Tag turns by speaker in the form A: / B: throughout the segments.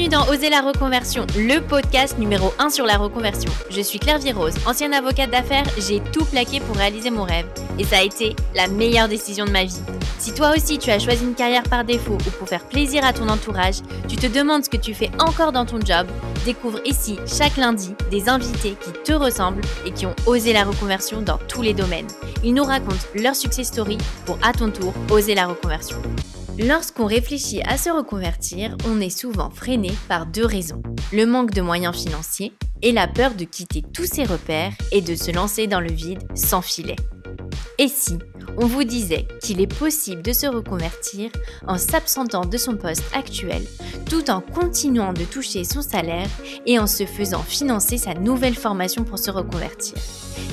A: Bienvenue dans Oser la reconversion, le podcast numéro 1 sur la reconversion. Je suis Claire Virose, ancienne avocate d'affaires, j'ai tout plaqué pour réaliser mon rêve et ça a été la meilleure décision de ma vie. Si toi aussi tu as choisi une carrière par défaut ou pour faire plaisir à ton entourage, tu te demandes ce que tu fais encore dans ton job, découvre ici chaque lundi des invités qui te ressemblent et qui ont osé la reconversion dans tous les domaines. Ils nous racontent leur success story pour à ton tour oser la reconversion. Lorsqu'on réfléchit à se reconvertir, on est souvent freiné par deux raisons. Le manque de moyens financiers et la peur de quitter tous ses repères et de se lancer dans le vide sans filet. Et si on vous disait qu'il est possible de se reconvertir en s'absentant de son poste actuel tout en continuant de toucher son salaire et en se faisant financer sa nouvelle formation pour se reconvertir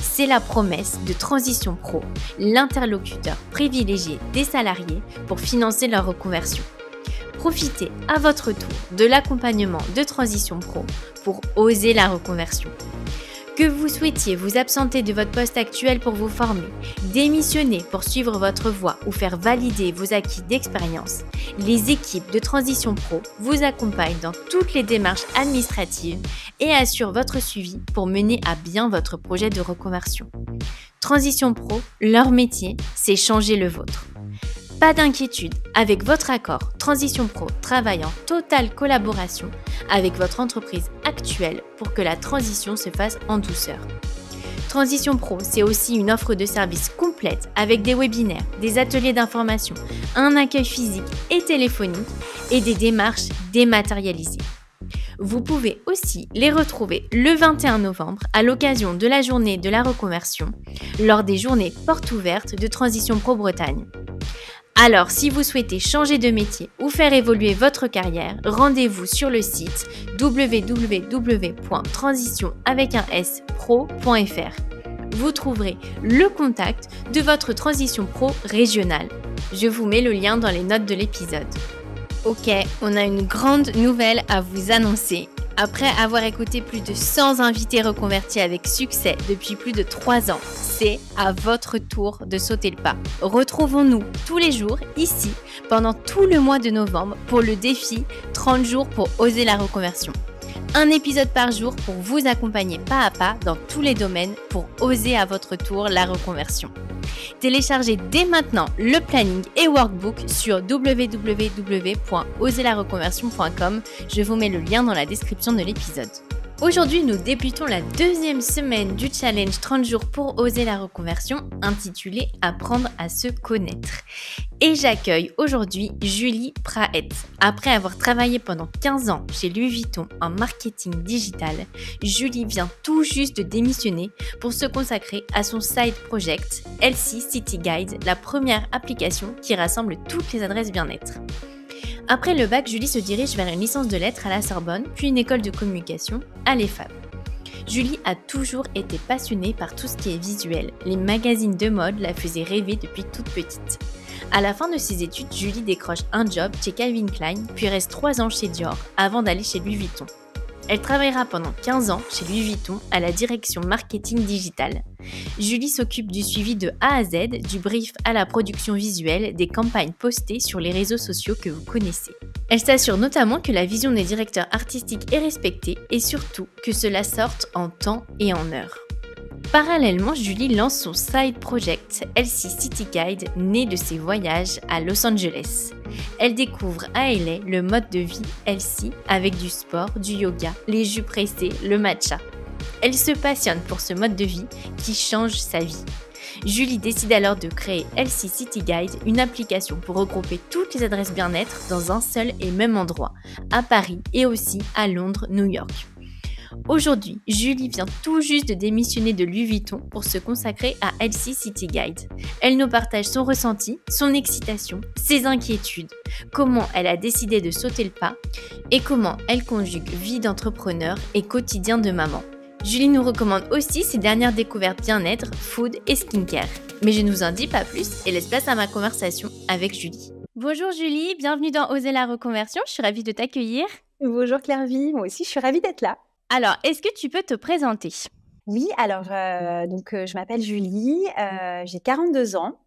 A: C'est la promesse de Transition Pro, l'interlocuteur privilégié des salariés pour financer leur reconversion. Profitez à votre tour de l'accompagnement de Transition Pro pour oser la reconversion. Que vous souhaitiez vous absenter de votre poste actuel pour vous former, démissionner pour suivre votre voie ou faire valider vos acquis d'expérience, les équipes de Transition Pro vous accompagnent dans toutes les démarches administratives et assurent votre suivi pour mener à bien votre projet de reconversion. Transition Pro, leur métier, c'est changer le vôtre. Pas d'inquiétude, avec votre accord, Transition Pro travaille en totale collaboration avec votre entreprise actuelle pour que la transition se fasse en douceur. Transition Pro, c'est aussi une offre de services complète avec des webinaires, des ateliers d'information, un accueil physique et téléphonique et des démarches dématérialisées. Vous pouvez aussi les retrouver le 21 novembre à l'occasion de la journée de la reconversion lors des journées portes ouvertes de Transition Pro Bretagne. Alors, si vous souhaitez changer de métier ou faire évoluer votre carrière, rendez-vous sur le site wwwtransitionavec Vous trouverez le contact de votre transition pro régionale. Je vous mets le lien dans les notes de l'épisode. Ok, on a une grande nouvelle à vous annoncer. Après avoir écouté plus de 100 invités reconvertis avec succès depuis plus de 3 ans, c'est à votre tour de sauter le pas. Retrouvons-nous tous les jours ici pendant tout le mois de novembre pour le défi 30 jours pour oser la reconversion un épisode par jour pour vous accompagner pas à pas dans tous les domaines pour oser à votre tour la reconversion. Téléchargez dès maintenant le planning et workbook sur www.oserlareconversion.com. Je vous mets le lien dans la description de l'épisode. Aujourd'hui, nous débutons la deuxième semaine du challenge 30 jours pour oser la reconversion intitulé Apprendre à se connaître. Et j'accueille aujourd'hui Julie Praet. Après avoir travaillé pendant 15 ans chez Louis Vuitton en marketing digital, Julie vient tout juste de démissionner pour se consacrer à son side project LC City Guide, la première application qui rassemble toutes les adresses bien-être. Après le bac, Julie se dirige vers une licence de lettres à la Sorbonne, puis une école de communication à l'EFAB. Julie a toujours été passionnée par tout ce qui est visuel. Les magazines de mode la faisaient rêver depuis toute petite. À la fin de ses études, Julie décroche un job chez Calvin Klein, puis reste trois ans chez Dior avant d'aller chez Louis Vuitton. Elle travaillera pendant 15 ans chez Louis Vuitton à la direction marketing digital. Julie s'occupe du suivi de A à Z, du brief à la production visuelle, des campagnes postées sur les réseaux sociaux que vous connaissez. Elle s'assure notamment que la vision des directeurs artistiques est respectée et surtout que cela sorte en temps et en heure. Parallèlement, Julie lance son side project, LC City Guide, né de ses voyages à Los Angeles. Elle découvre à LA le mode de vie LC avec du sport, du yoga, les jus pressés, le matcha. Elle se passionne pour ce mode de vie qui change sa vie. Julie décide alors de créer LC City Guide, une application pour regrouper toutes les adresses bien-être dans un seul et même endroit, à Paris et aussi à Londres, New York. Aujourd'hui, Julie vient tout juste de démissionner de Louis Vuitton pour se consacrer à LC City Guide. Elle nous partage son ressenti, son excitation, ses inquiétudes, comment elle a décidé de sauter le pas et comment elle conjugue vie d'entrepreneur et quotidien de maman. Julie nous recommande aussi ses dernières découvertes bien-être, food et skincare. Mais je ne vous en dis pas plus et laisse place à ma conversation avec Julie. Bonjour Julie, bienvenue dans Oser la reconversion, je suis ravie de t'accueillir. Bonjour claire moi aussi
B: je suis ravie d'être là. Alors, est-ce que tu peux te présenter Oui, alors, euh, donc, euh, je m'appelle Julie, euh, j'ai 42 ans.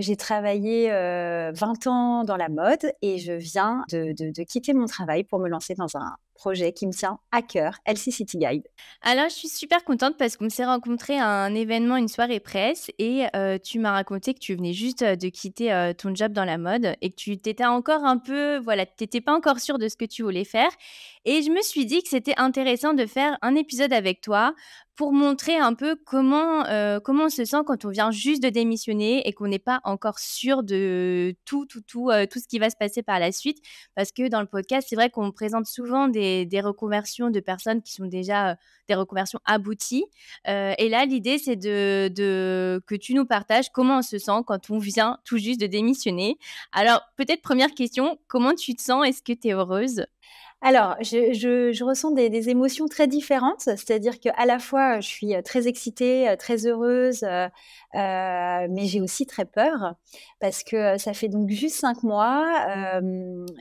B: j'ai travaillé 20 ans dans la mode et je viens de, quitter mon travail pour me lancer dans un projet qui me tient à cœur, LC City Guide. Alors, je suis super contente parce qu'on s'est rencontrés à un événement,
A: une soirée presse, et tu m'as raconté que tu venais juste de quitter ton job dans la mode et que tu t'étais encore un peu, voilà, tu pas encore sûre de ce que tu voulais faire. Et je me suis dit que c'était intéressant de faire un épisode avec toi pour montrer un peu comment, euh, comment on se sent quand on vient juste de démissionner et qu'on n'est pas encore sûr de tout, tout, tout, euh, tout ce qui va se passer par la suite. Parce que dans le podcast, c'est vrai qu'on présente souvent des, des, reconversions de personnes qui sont déjà euh, des reconversions abouties. et là, l'idée, c'est de, de, que tu nous partages comment on se sent quand on vient tout juste de démissionner. Alors,
B: peut-être première question, comment tu te sens Est-ce que tu es heureuse alors, je, ressens des, émotions très différentes, c'est-à-dire qu'à la fois, euh, je suis euh, très excitée, euh, très heureuse, mais j'ai aussi très peur, parce que ça fait donc juste cinq mois,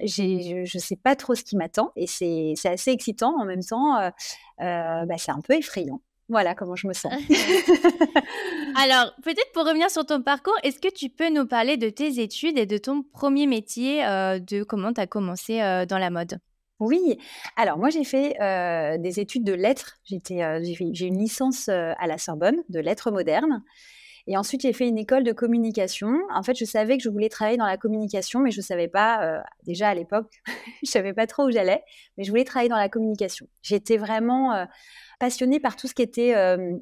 B: je ne sais pas trop ce qui m'attend, et c'est assez excitant, en même temps, bah, c'est un peu effrayant. Voilà comment je me sens.
A: Alors, peut-être pour revenir sur ton parcours, est-ce que tu peux nous parler de tes études et de ton
B: premier métier, de comment tu as commencé dans la mode oui, alors moi j'ai fait des études de lettres. j'ai, une licence à la Sorbonne de lettres modernes. Et ensuite j'ai fait une école de communication. En fait, je savais que je voulais travailler dans la communication, mais je ne savais pas, déjà à l'époque, je ne savais pas trop où j'allais, mais je voulais travailler dans la communication. J'étais vraiment passionnée par tout ce qui était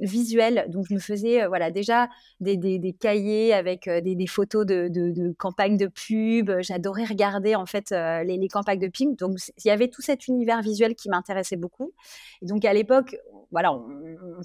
B: visuel. Donc, je me faisais voilà, déjà des, cahiers avec des, photos de, de, campagnes de pub. J'adorais regarder en fait les, campagnes de pub. Donc, il y avait tout cet univers visuel qui m'intéressait beaucoup. Et donc, à l'époque, voilà, on,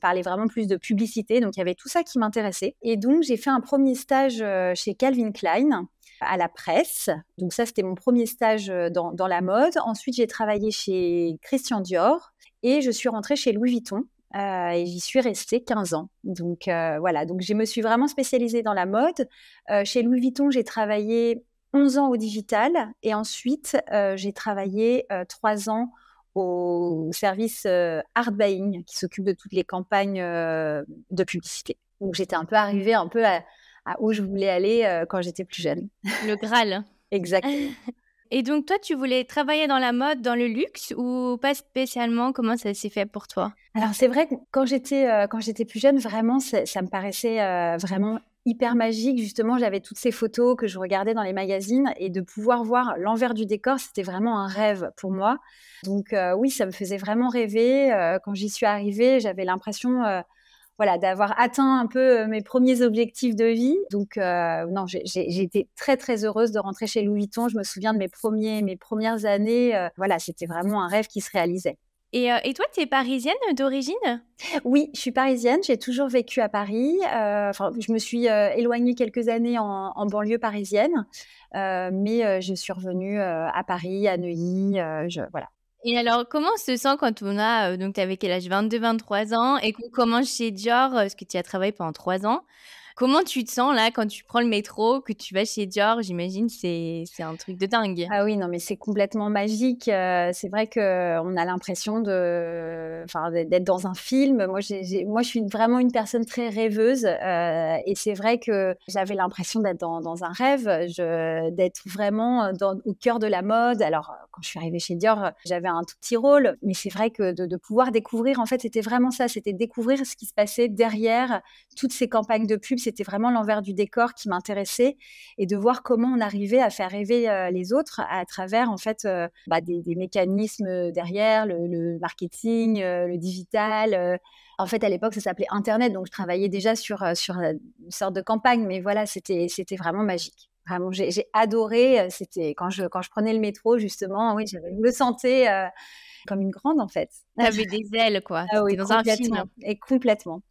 B: parlait vraiment plus de publicité. Donc, il y avait tout ça qui m'intéressait. Et donc, j'ai fait un premier stage chez Calvin Klein à la presse. Donc ça, c'était mon premier stage dans, dans la mode. Ensuite, j'ai travaillé chez Christian Dior et je suis rentrée chez Louis Vuitton. Euh, et j'y suis restée 15 ans. Donc euh, voilà, donc je me suis vraiment spécialisée dans la mode. Euh, chez Louis Vuitton, j'ai travaillé 11 ans au digital et ensuite j'ai travaillé 3 ans au service hard buying qui s'occupe de toutes les campagnes de publicité. Donc j'étais un peu mmh. arrivée un peu à, à où je voulais aller quand j'étais plus jeune. Le Graal.
A: Exactement. Et donc, toi, tu voulais travailler dans la mode, dans le luxe ou pas spécialement
B: Comment ça s'est fait pour toi Alors, c'est vrai que quand j'étais, euh, quand j'étais plus jeune, vraiment, ça me paraissait euh, vraiment hyper magique. Justement, j'avais toutes ces photos que je regardais dans les magazines et de pouvoir voir l'envers du décor, c'était vraiment un rêve pour moi. Donc, euh, oui, ça me faisait vraiment rêver. quand j'y suis arrivée, j'avais l'impression voilà, d'avoir atteint un peu euh, mes premiers objectifs de vie. Donc, euh, non, j'ai été très, très heureuse de rentrer chez Louis Vuitton. Je me souviens de mes, premiers, mes premières années. Euh, voilà, c'était vraiment un rêve qui se réalisait. Et, toi, tu es parisienne d'origine Oui, je suis parisienne. J'ai toujours vécu à Paris. enfin, je me suis éloignée quelques années en, banlieue parisienne, mais je suis revenue à Paris, à Neuilly. Je, voilà.
A: Et alors, comment on se sent quand on a, euh, donc tu avais quel âge, 22-23 ans, et qu'on commence chez Dior, est euh, parce que tu as travaillé pendant 3 ans. Comment tu te sens là quand tu prends le métro, que tu vas chez Dior J'imagine c'est
B: c'est un truc de dingue. Ah oui, non mais c'est complètement magique. Euh, c'est vrai que euh, on a l'impression de, enfin, d'être dans un film. Moi, j'ai, moi, je suis vraiment une personne très rêveuse euh, et c'est vrai que j'avais l'impression d'être dans, dans, un rêve, je, d'être vraiment au cœur de la mode. Alors quand je suis arrivée chez Dior, j'avais un tout petit rôle, mais c'est vrai que de, de pouvoir découvrir, en fait, c'était vraiment ça, c'était découvrir ce qui se passait derrière toutes ces campagnes de pub c'était vraiment l'envers du décor qui m'intéressait et de voir comment on arrivait à faire rêver euh, les autres à travers en fait euh, bah, des, mécanismes derrière, le, marketing, euh, le digital. En fait, à l'époque, ça s'appelait Internet, donc je travaillais déjà sur, sur une sorte de campagne, mais voilà, c'était vraiment magique. Vraiment, j'ai adoré. C'était quand je, quand je prenais le métro, justement, oui, je me sentais comme une grande, en fait. T'avais des ailes, quoi. Ah dans un film. Et complètement.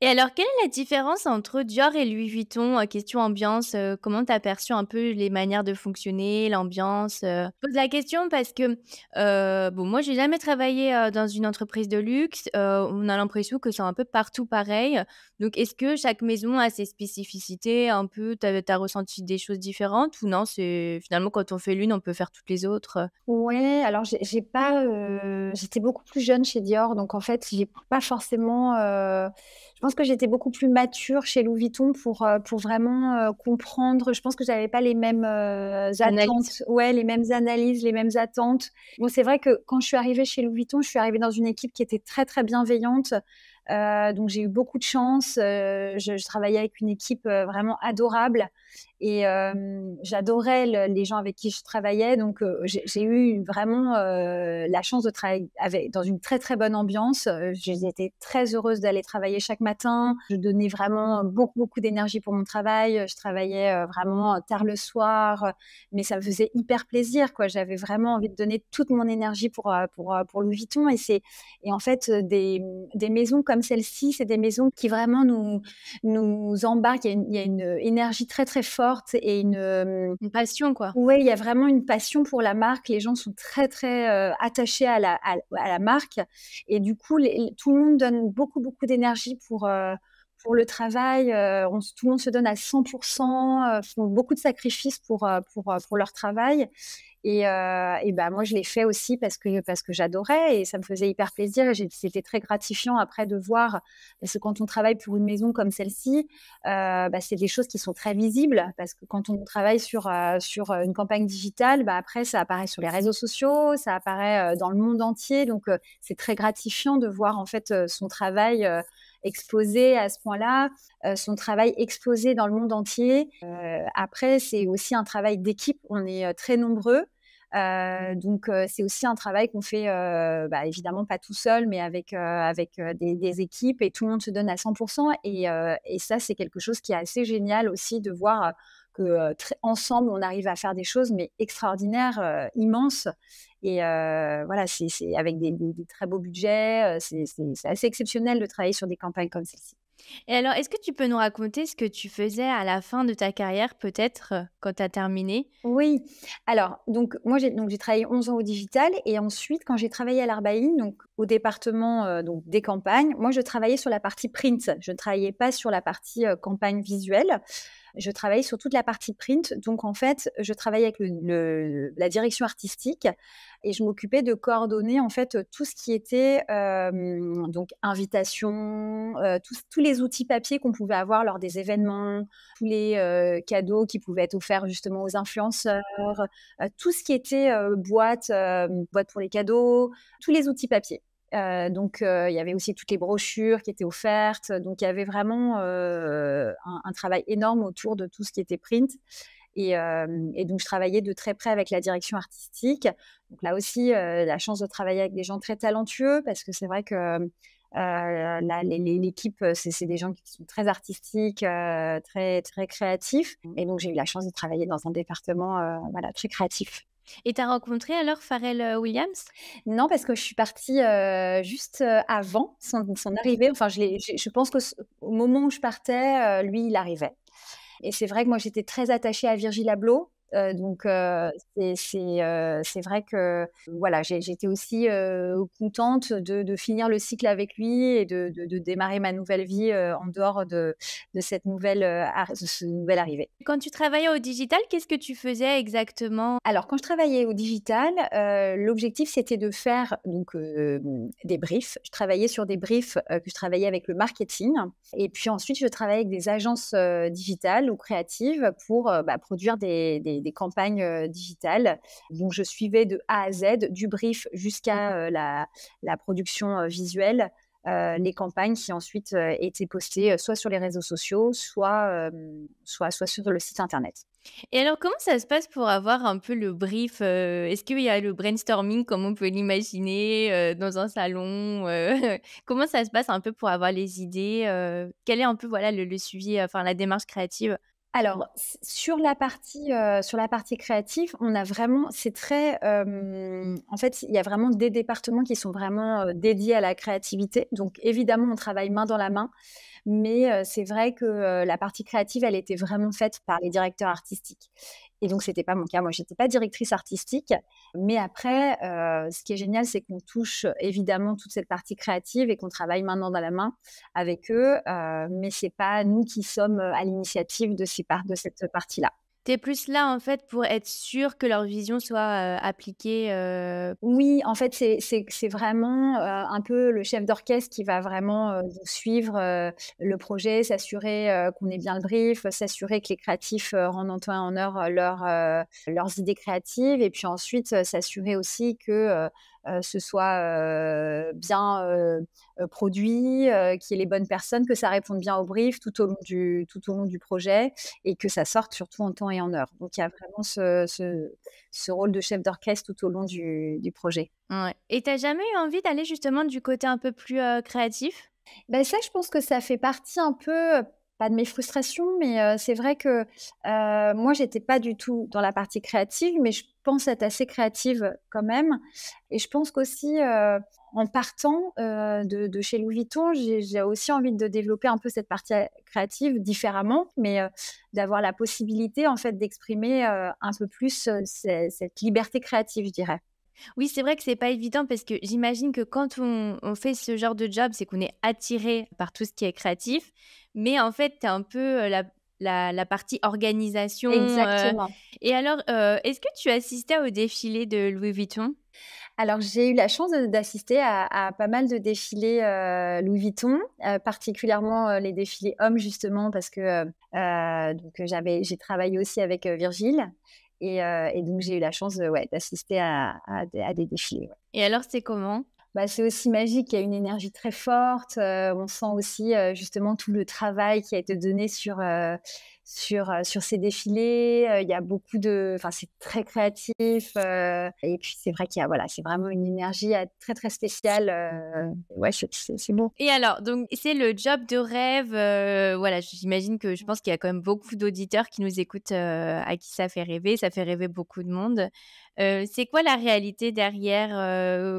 A: Et alors, quelle est la différence entre Dior et Louis Vuitton euh, Question ambiance, euh, comment tu as perçu un peu les manières de fonctionner, l'ambiance euh? Je pose la question parce que, bon, moi, j'ai jamais travaillé dans une entreprise de luxe. on a l'impression que c'est un peu partout pareil. Donc, est-ce que chaque maison a ses spécificités un peu Tu as, ressenti des choses différentes ou non C'est Finalement, quand on fait l'une, on peut faire toutes les autres
B: Oui, alors, j'ai pas. J'étais beaucoup plus jeune chez Dior, donc en fait, j'ai pas forcément je pense que j'étais beaucoup plus mature chez Louis Vuitton pour, euh, pour vraiment euh, comprendre. Je pense que j'avais pas les mêmes euh, attentes, ouais, les mêmes analyses, les mêmes attentes. Bon, c'est vrai que quand je suis arrivée chez Louis Vuitton, je suis arrivée dans une équipe qui était très très bienveillante. donc j'ai eu beaucoup de chance. Je, je, travaillais avec une équipe vraiment adorable et j'adorais les gens avec qui je travaillais. Donc, j'ai eu vraiment la chance de travailler avec, dans une très, très bonne ambiance. J'étais très heureuse d'aller travailler chaque matin. Je donnais vraiment beaucoup, beaucoup d'énergie pour mon travail. Je travaillais vraiment tard le soir, mais ça me faisait hyper plaisir. J'avais vraiment envie de donner toute mon énergie pour, pour, pour Louis Vuitton. Et, c'est, et en fait, des, maisons comme celle-ci, c'est des maisons qui vraiment nous, nous embarquent. il y a une énergie très, très forte et une, passion, quoi. Oui, il y a vraiment une passion pour la marque. Les gens sont très, très attachés à la, à, la, marque. Et du coup, tout le monde donne beaucoup, beaucoup d'énergie pour, pour le travail, euh, on, tout le monde se donne à 100%, euh, font beaucoup de sacrifices pour, euh, pour, leur travail. Et, ben moi, je l'ai fait aussi parce que, parce que j'adorais et ça me faisait hyper plaisir. c'était très gratifiant après de voir, parce que quand on travaille pour une maison comme celle-ci, bah, c'est des choses qui sont très visibles. Parce que quand on travaille sur, sur une campagne digitale, bah, après, ça apparaît sur les réseaux sociaux, ça apparaît dans le monde entier. Donc, c'est très gratifiant de voir en fait son travail exposé à ce point-là, euh, son travail exposé dans le monde entier. Euh, après, c'est aussi un travail d'équipe. On est euh, très nombreux. donc c'est aussi un travail qu'on fait bah, évidemment pas tout seul, mais avec avec des, équipes et tout le monde se donne à 100%. Et, et ça c'est quelque chose qui est assez génial aussi de voir que ensemble on arrive à faire des choses mais extraordinaires, immenses. Et euh, voilà, c'est avec des, très beaux budgets. Euh, c'est assez exceptionnel de travailler sur des campagnes comme celle-ci. Et alors, est-ce que tu peux
A: nous raconter ce que tu faisais à la fin de ta carrière, peut-être, euh, quand tu as terminé Oui.
B: Alors, donc, moi, j'ai, donc, travaillé 11 ans au digital. Et ensuite, quand j'ai travaillé à l'Arbaïne, donc au département donc, des campagnes, moi, je travaillais sur la partie print. Je ne travaillais pas sur la partie campagne visuelle je travaillais sur toute la partie print. Donc, en fait, je travaillais avec la direction artistique et je m'occupais de coordonner, en fait, tout ce qui était euh, donc invitation, euh, tous, les outils papier qu'on pouvait avoir lors des événements, tous les euh, cadeaux qui pouvaient être offerts justement aux influenceurs, tout ce qui était boîte, boîte pour les cadeaux, tous les outils papier. Euh, donc, euh, il y avait aussi toutes les brochures qui étaient offertes. Donc, il y avait vraiment euh, un, travail énorme autour de tout ce qui était print. Et, donc, je travaillais de très près avec la direction artistique. Donc, là aussi, la chance de travailler avec des gens très talentueux, parce que c'est vrai que l'équipe, c'est des gens qui sont très artistiques, très, créatifs. Et donc, j'ai eu la chance de travailler dans un département très créatif. Et tu as rencontré alors Pharrell euh, Williams Non, parce que je suis partie euh, juste euh, avant son, arrivée. Enfin, je, pense qu'au moment où je partais, lui, il arrivait. Et c'est vrai que moi, j'étais très attachée à Virgil Abloh. Euh, donc euh, euh, c'est vrai que voilà, j'étais aussi contente de, finir le cycle avec lui et de, démarrer ma nouvelle vie en dehors de, cette nouvelle, ce nouvel arrivée.
A: Quand tu travaillais au digital, qu'est-ce que tu faisais exactement
B: Alors quand je travaillais au digital, l'objectif c'était de faire donc des briefs. Je travaillais sur des briefs que je travaillais avec le marketing et puis ensuite je travaillais avec des agences digitales ou créatives pour bah, produire des, des, des campagnes euh, digitales. Donc, je suivais de A à Z, du brief jusqu'à mmh. euh, la, production euh, visuelle, les campagnes qui ensuite étaient postées soit sur les réseaux sociaux, soit, soit, soit sur le site internet.
A: Et alors, comment ça se passe pour avoir un peu le brief Est-ce qu'il y a le brainstorming comme on peut l'imaginer dans un salon Comment ça se passe un peu pour avoir les idées Quel est un peu voilà le suivi, enfin la démarche créative alors,
B: sur la partie, euh, sur la partie créative, on a vraiment, c'est très, en fait, il y a vraiment des départements qui sont vraiment euh, dédiés à la créativité. Donc, évidemment, on travaille main dans la main, mais euh, c'est vrai que la partie créative, elle était vraiment faite par les directeurs artistiques. Et donc, c'était pas mon cas. Moi, je n'étais pas directrice artistique. Mais après, euh, ce qui est génial, c'est qu'on touche évidemment toute cette partie créative et qu'on travaille maintenant dans la main avec eux. Mais euh, mais c'est pas nous qui sommes euh, à l'initiative de cette partie-là. Tu plus là, en fait, pour être sûr que leur vision soit euh, appliquée. Euh, oui, en fait, c'est vraiment euh, un peu le chef d'orchestre qui va vraiment suivre le projet, s'assurer qu'on ait bien le brief, s'assurer que les créatifs rendent en temps en heure leur, leurs idées créatives, et puis ensuite s'assurer aussi que euh, ce soit euh, bien euh, produit, qu'il y ait les bonnes personnes, que ça réponde bien au brief tout au long du, tout au long du projet et que ça sorte surtout en temps et en heure. Donc il y a vraiment ce, rôle de chef d'orchestre tout au long du, projet. Et tu n'as jamais eu envie d'aller justement du côté un peu plus créatif ben, ça, je pense que ça fait partie un peu de mes frustrations, mais euh, c'est vrai que moi euh, moi, j'étais pas du tout dans la partie créative, mais je pense être assez créative quand même. Et je pense qu'aussi, euh, en partant de, chez Louis Vuitton, j'ai aussi envie de développer un peu cette partie créative différemment, mais d'avoir la possibilité, en fait, d'exprimer un peu plus cette liberté créative, je dirais. Oui, c'est vrai que c'est pas évident parce que j'imagine que quand
A: on, on, fait ce genre de job, c'est qu'on est attiré par tout ce qui est créatif mais en fait, tu as un peu euh, la, la, partie organisation. Euh. Exactement. et alors, euh, est-ce que
B: tu assistais au défilé de Louis Vuitton alors j'ai eu la chance d'assister à, pas mal de défilés Louis Vuitton, particulièrement les défilés hommes justement parce que donc j'avais j'ai travaillé aussi avec Virgile et, donc j'ai eu la chance d'assister à, des défilés. Et alors c'est comment bah, c'est aussi magique. Il y a une énergie très forte. Euh, on sent aussi euh, justement tout le travail qui a été donné sur euh, sur, euh, sur ces défilés. Euh, il y a beaucoup de. Enfin, c'est très créatif. Euh, et puis, c'est vrai qu'il y a. Voilà, c'est vraiment une énergie très, très spéciale. ouais, c'est bon.
A: Et alors, donc, c'est le job de rêve. voilà, j'imagine que je pense qu'il y a quand même beaucoup d'auditeurs qui nous écoutent à qui ça fait rêver. Ça fait rêver beaucoup de monde. c'est quoi la réalité derrière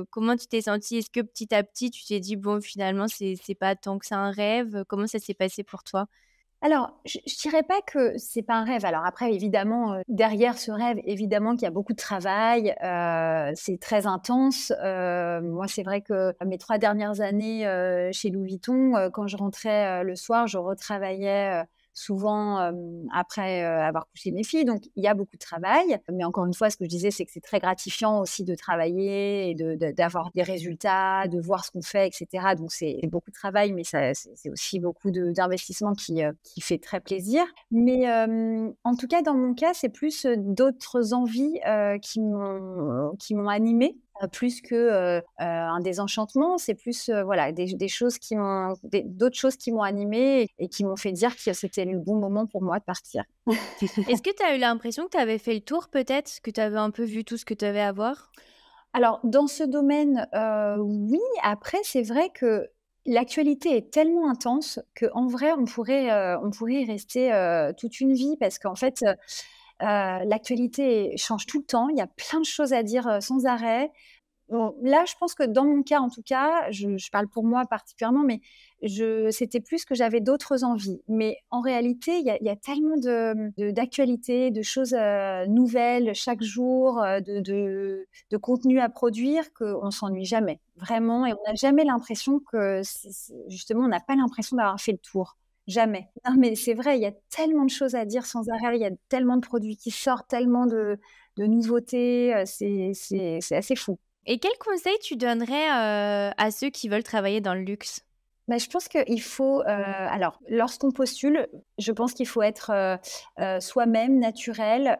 A: Comment tu t'es sentie Est-ce que petit à petit, tu t'es dit, bon, finalement, c'est pas tant que c'est un rêve Comment ça s'est passé pour toi
B: alors, je ne dirais pas que c'est pas un rêve. Alors après, évidemment, euh, derrière ce rêve, évidemment qu'il y a beaucoup de travail, euh, c'est très intense. Euh, moi, c'est vrai que mes trois dernières années chez Louis Vuitton, quand je rentrais le soir, je retravaillais souvent euh, après euh, avoir couché mes filles. Donc, il y a beaucoup de travail. Mais encore une fois, ce que je disais, c'est que c'est très gratifiant aussi de travailler et d'avoir de, des résultats, de voir ce qu'on fait, etc. Donc, c'est beaucoup de travail, mais c'est aussi beaucoup d'investissement qui, euh, qui fait très plaisir. Mais en tout cas, dans mon cas, c'est plus d'autres envies qui m'ont animée euh, plus que euh, euh, un désenchantement, c'est plus voilà des, choses qui m'ont, d'autres choses qui m'ont animé et, qui m'ont fait dire que c'était le bon moment pour moi de partir. Est-ce que tu as eu l'impression que tu avais fait le tour peut-être, que tu avais un peu vu tout ce que tu avais à voir Alors dans ce domaine, oui. Après, c'est vrai que L'actualité est tellement intense que en vrai on pourrait on pourrait y rester toute une vie parce qu'en fait euh, l'actualité change tout le temps. Il y a plein de choses à dire euh, sans arrêt. là, je pense que dans mon cas, en tout cas, je, parle pour moi particulièrement, mais c'était plus que j'avais d'autres envies. Mais en réalité, il y, a tellement d'actualités, de, choses euh, nouvelles chaque jour, de, de, contenu à produire qu'on s'ennuie jamais, vraiment. Et on n'a jamais l'impression que, justement, on n'a pas l'impression d'avoir fait le tour. Jamais. Non, mais c'est vrai, il y a tellement de choses à dire sans arrêt, il y a tellement de produits qui sortent, tellement de, nouveautés, euh, c'est assez fou. Et quel conseil tu donnerais euh, à ceux qui veulent travailler dans le luxe bah, je pense qu'il faut, euh, alors lorsqu'on postule, je pense qu'il faut être soi-même, naturel,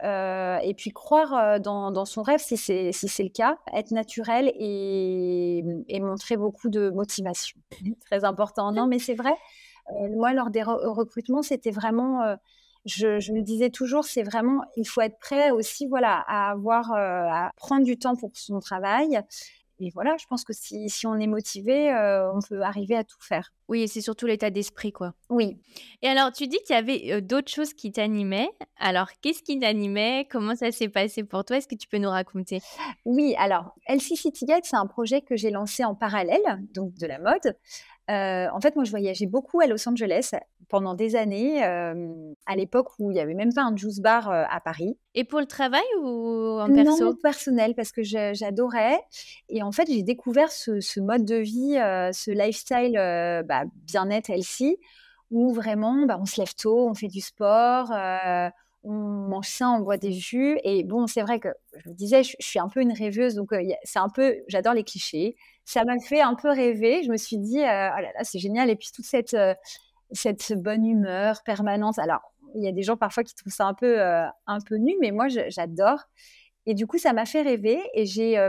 B: et puis croire dans, dans son rêve si c'est si le cas, être naturel et, montrer beaucoup de motivation. Très important, non mais c'est vrai. Euh, moi, lors des euh, recrutements, c'était vraiment, euh, je, me disais toujours, c'est vraiment, il faut être prêt aussi, voilà, à avoir, à prendre du temps pour son travail, et voilà, je pense que si, on est motivé, on peut arriver à tout faire. Oui, et c'est surtout l'état d'esprit, quoi. Oui. Et alors, tu
A: dis qu'il y avait d'autres choses qui t'animaient. Alors, qu'est-ce qui t'animait Comment ça s'est passé pour
B: toi Est-ce que tu peux nous raconter Oui, alors, Elsie City c'est un projet que j'ai lancé en parallèle, donc de la mode. Euh, en fait, moi, je voyageais beaucoup à Los Angeles pendant des années, euh, à l'époque où il n'y avait même pas un juice bar euh, à Paris. Et pour le travail ou en Non, personnel, parce que j'adorais. Et en fait, j'ai découvert ce, mode de vie, ce lifestyle bah, bien-être healthy, où vraiment, bah, on se lève tôt, on fait du sport on mange ça, on boit des jus. Et bon, c'est vrai que je vous disais, je, suis un peu une rêveuse, donc c'est un peu, j'adore les clichés ça m'a fait un peu rêver. Je me suis dit, euh, oh là là, c'est génial. Et puis toute cette, euh, cette bonne humeur permanente. Alors, il y a des gens parfois qui trouvent ça un peu, euh, un peu nu, mais moi, j'adore. Et du coup, ça m'a fait rêver et j'ai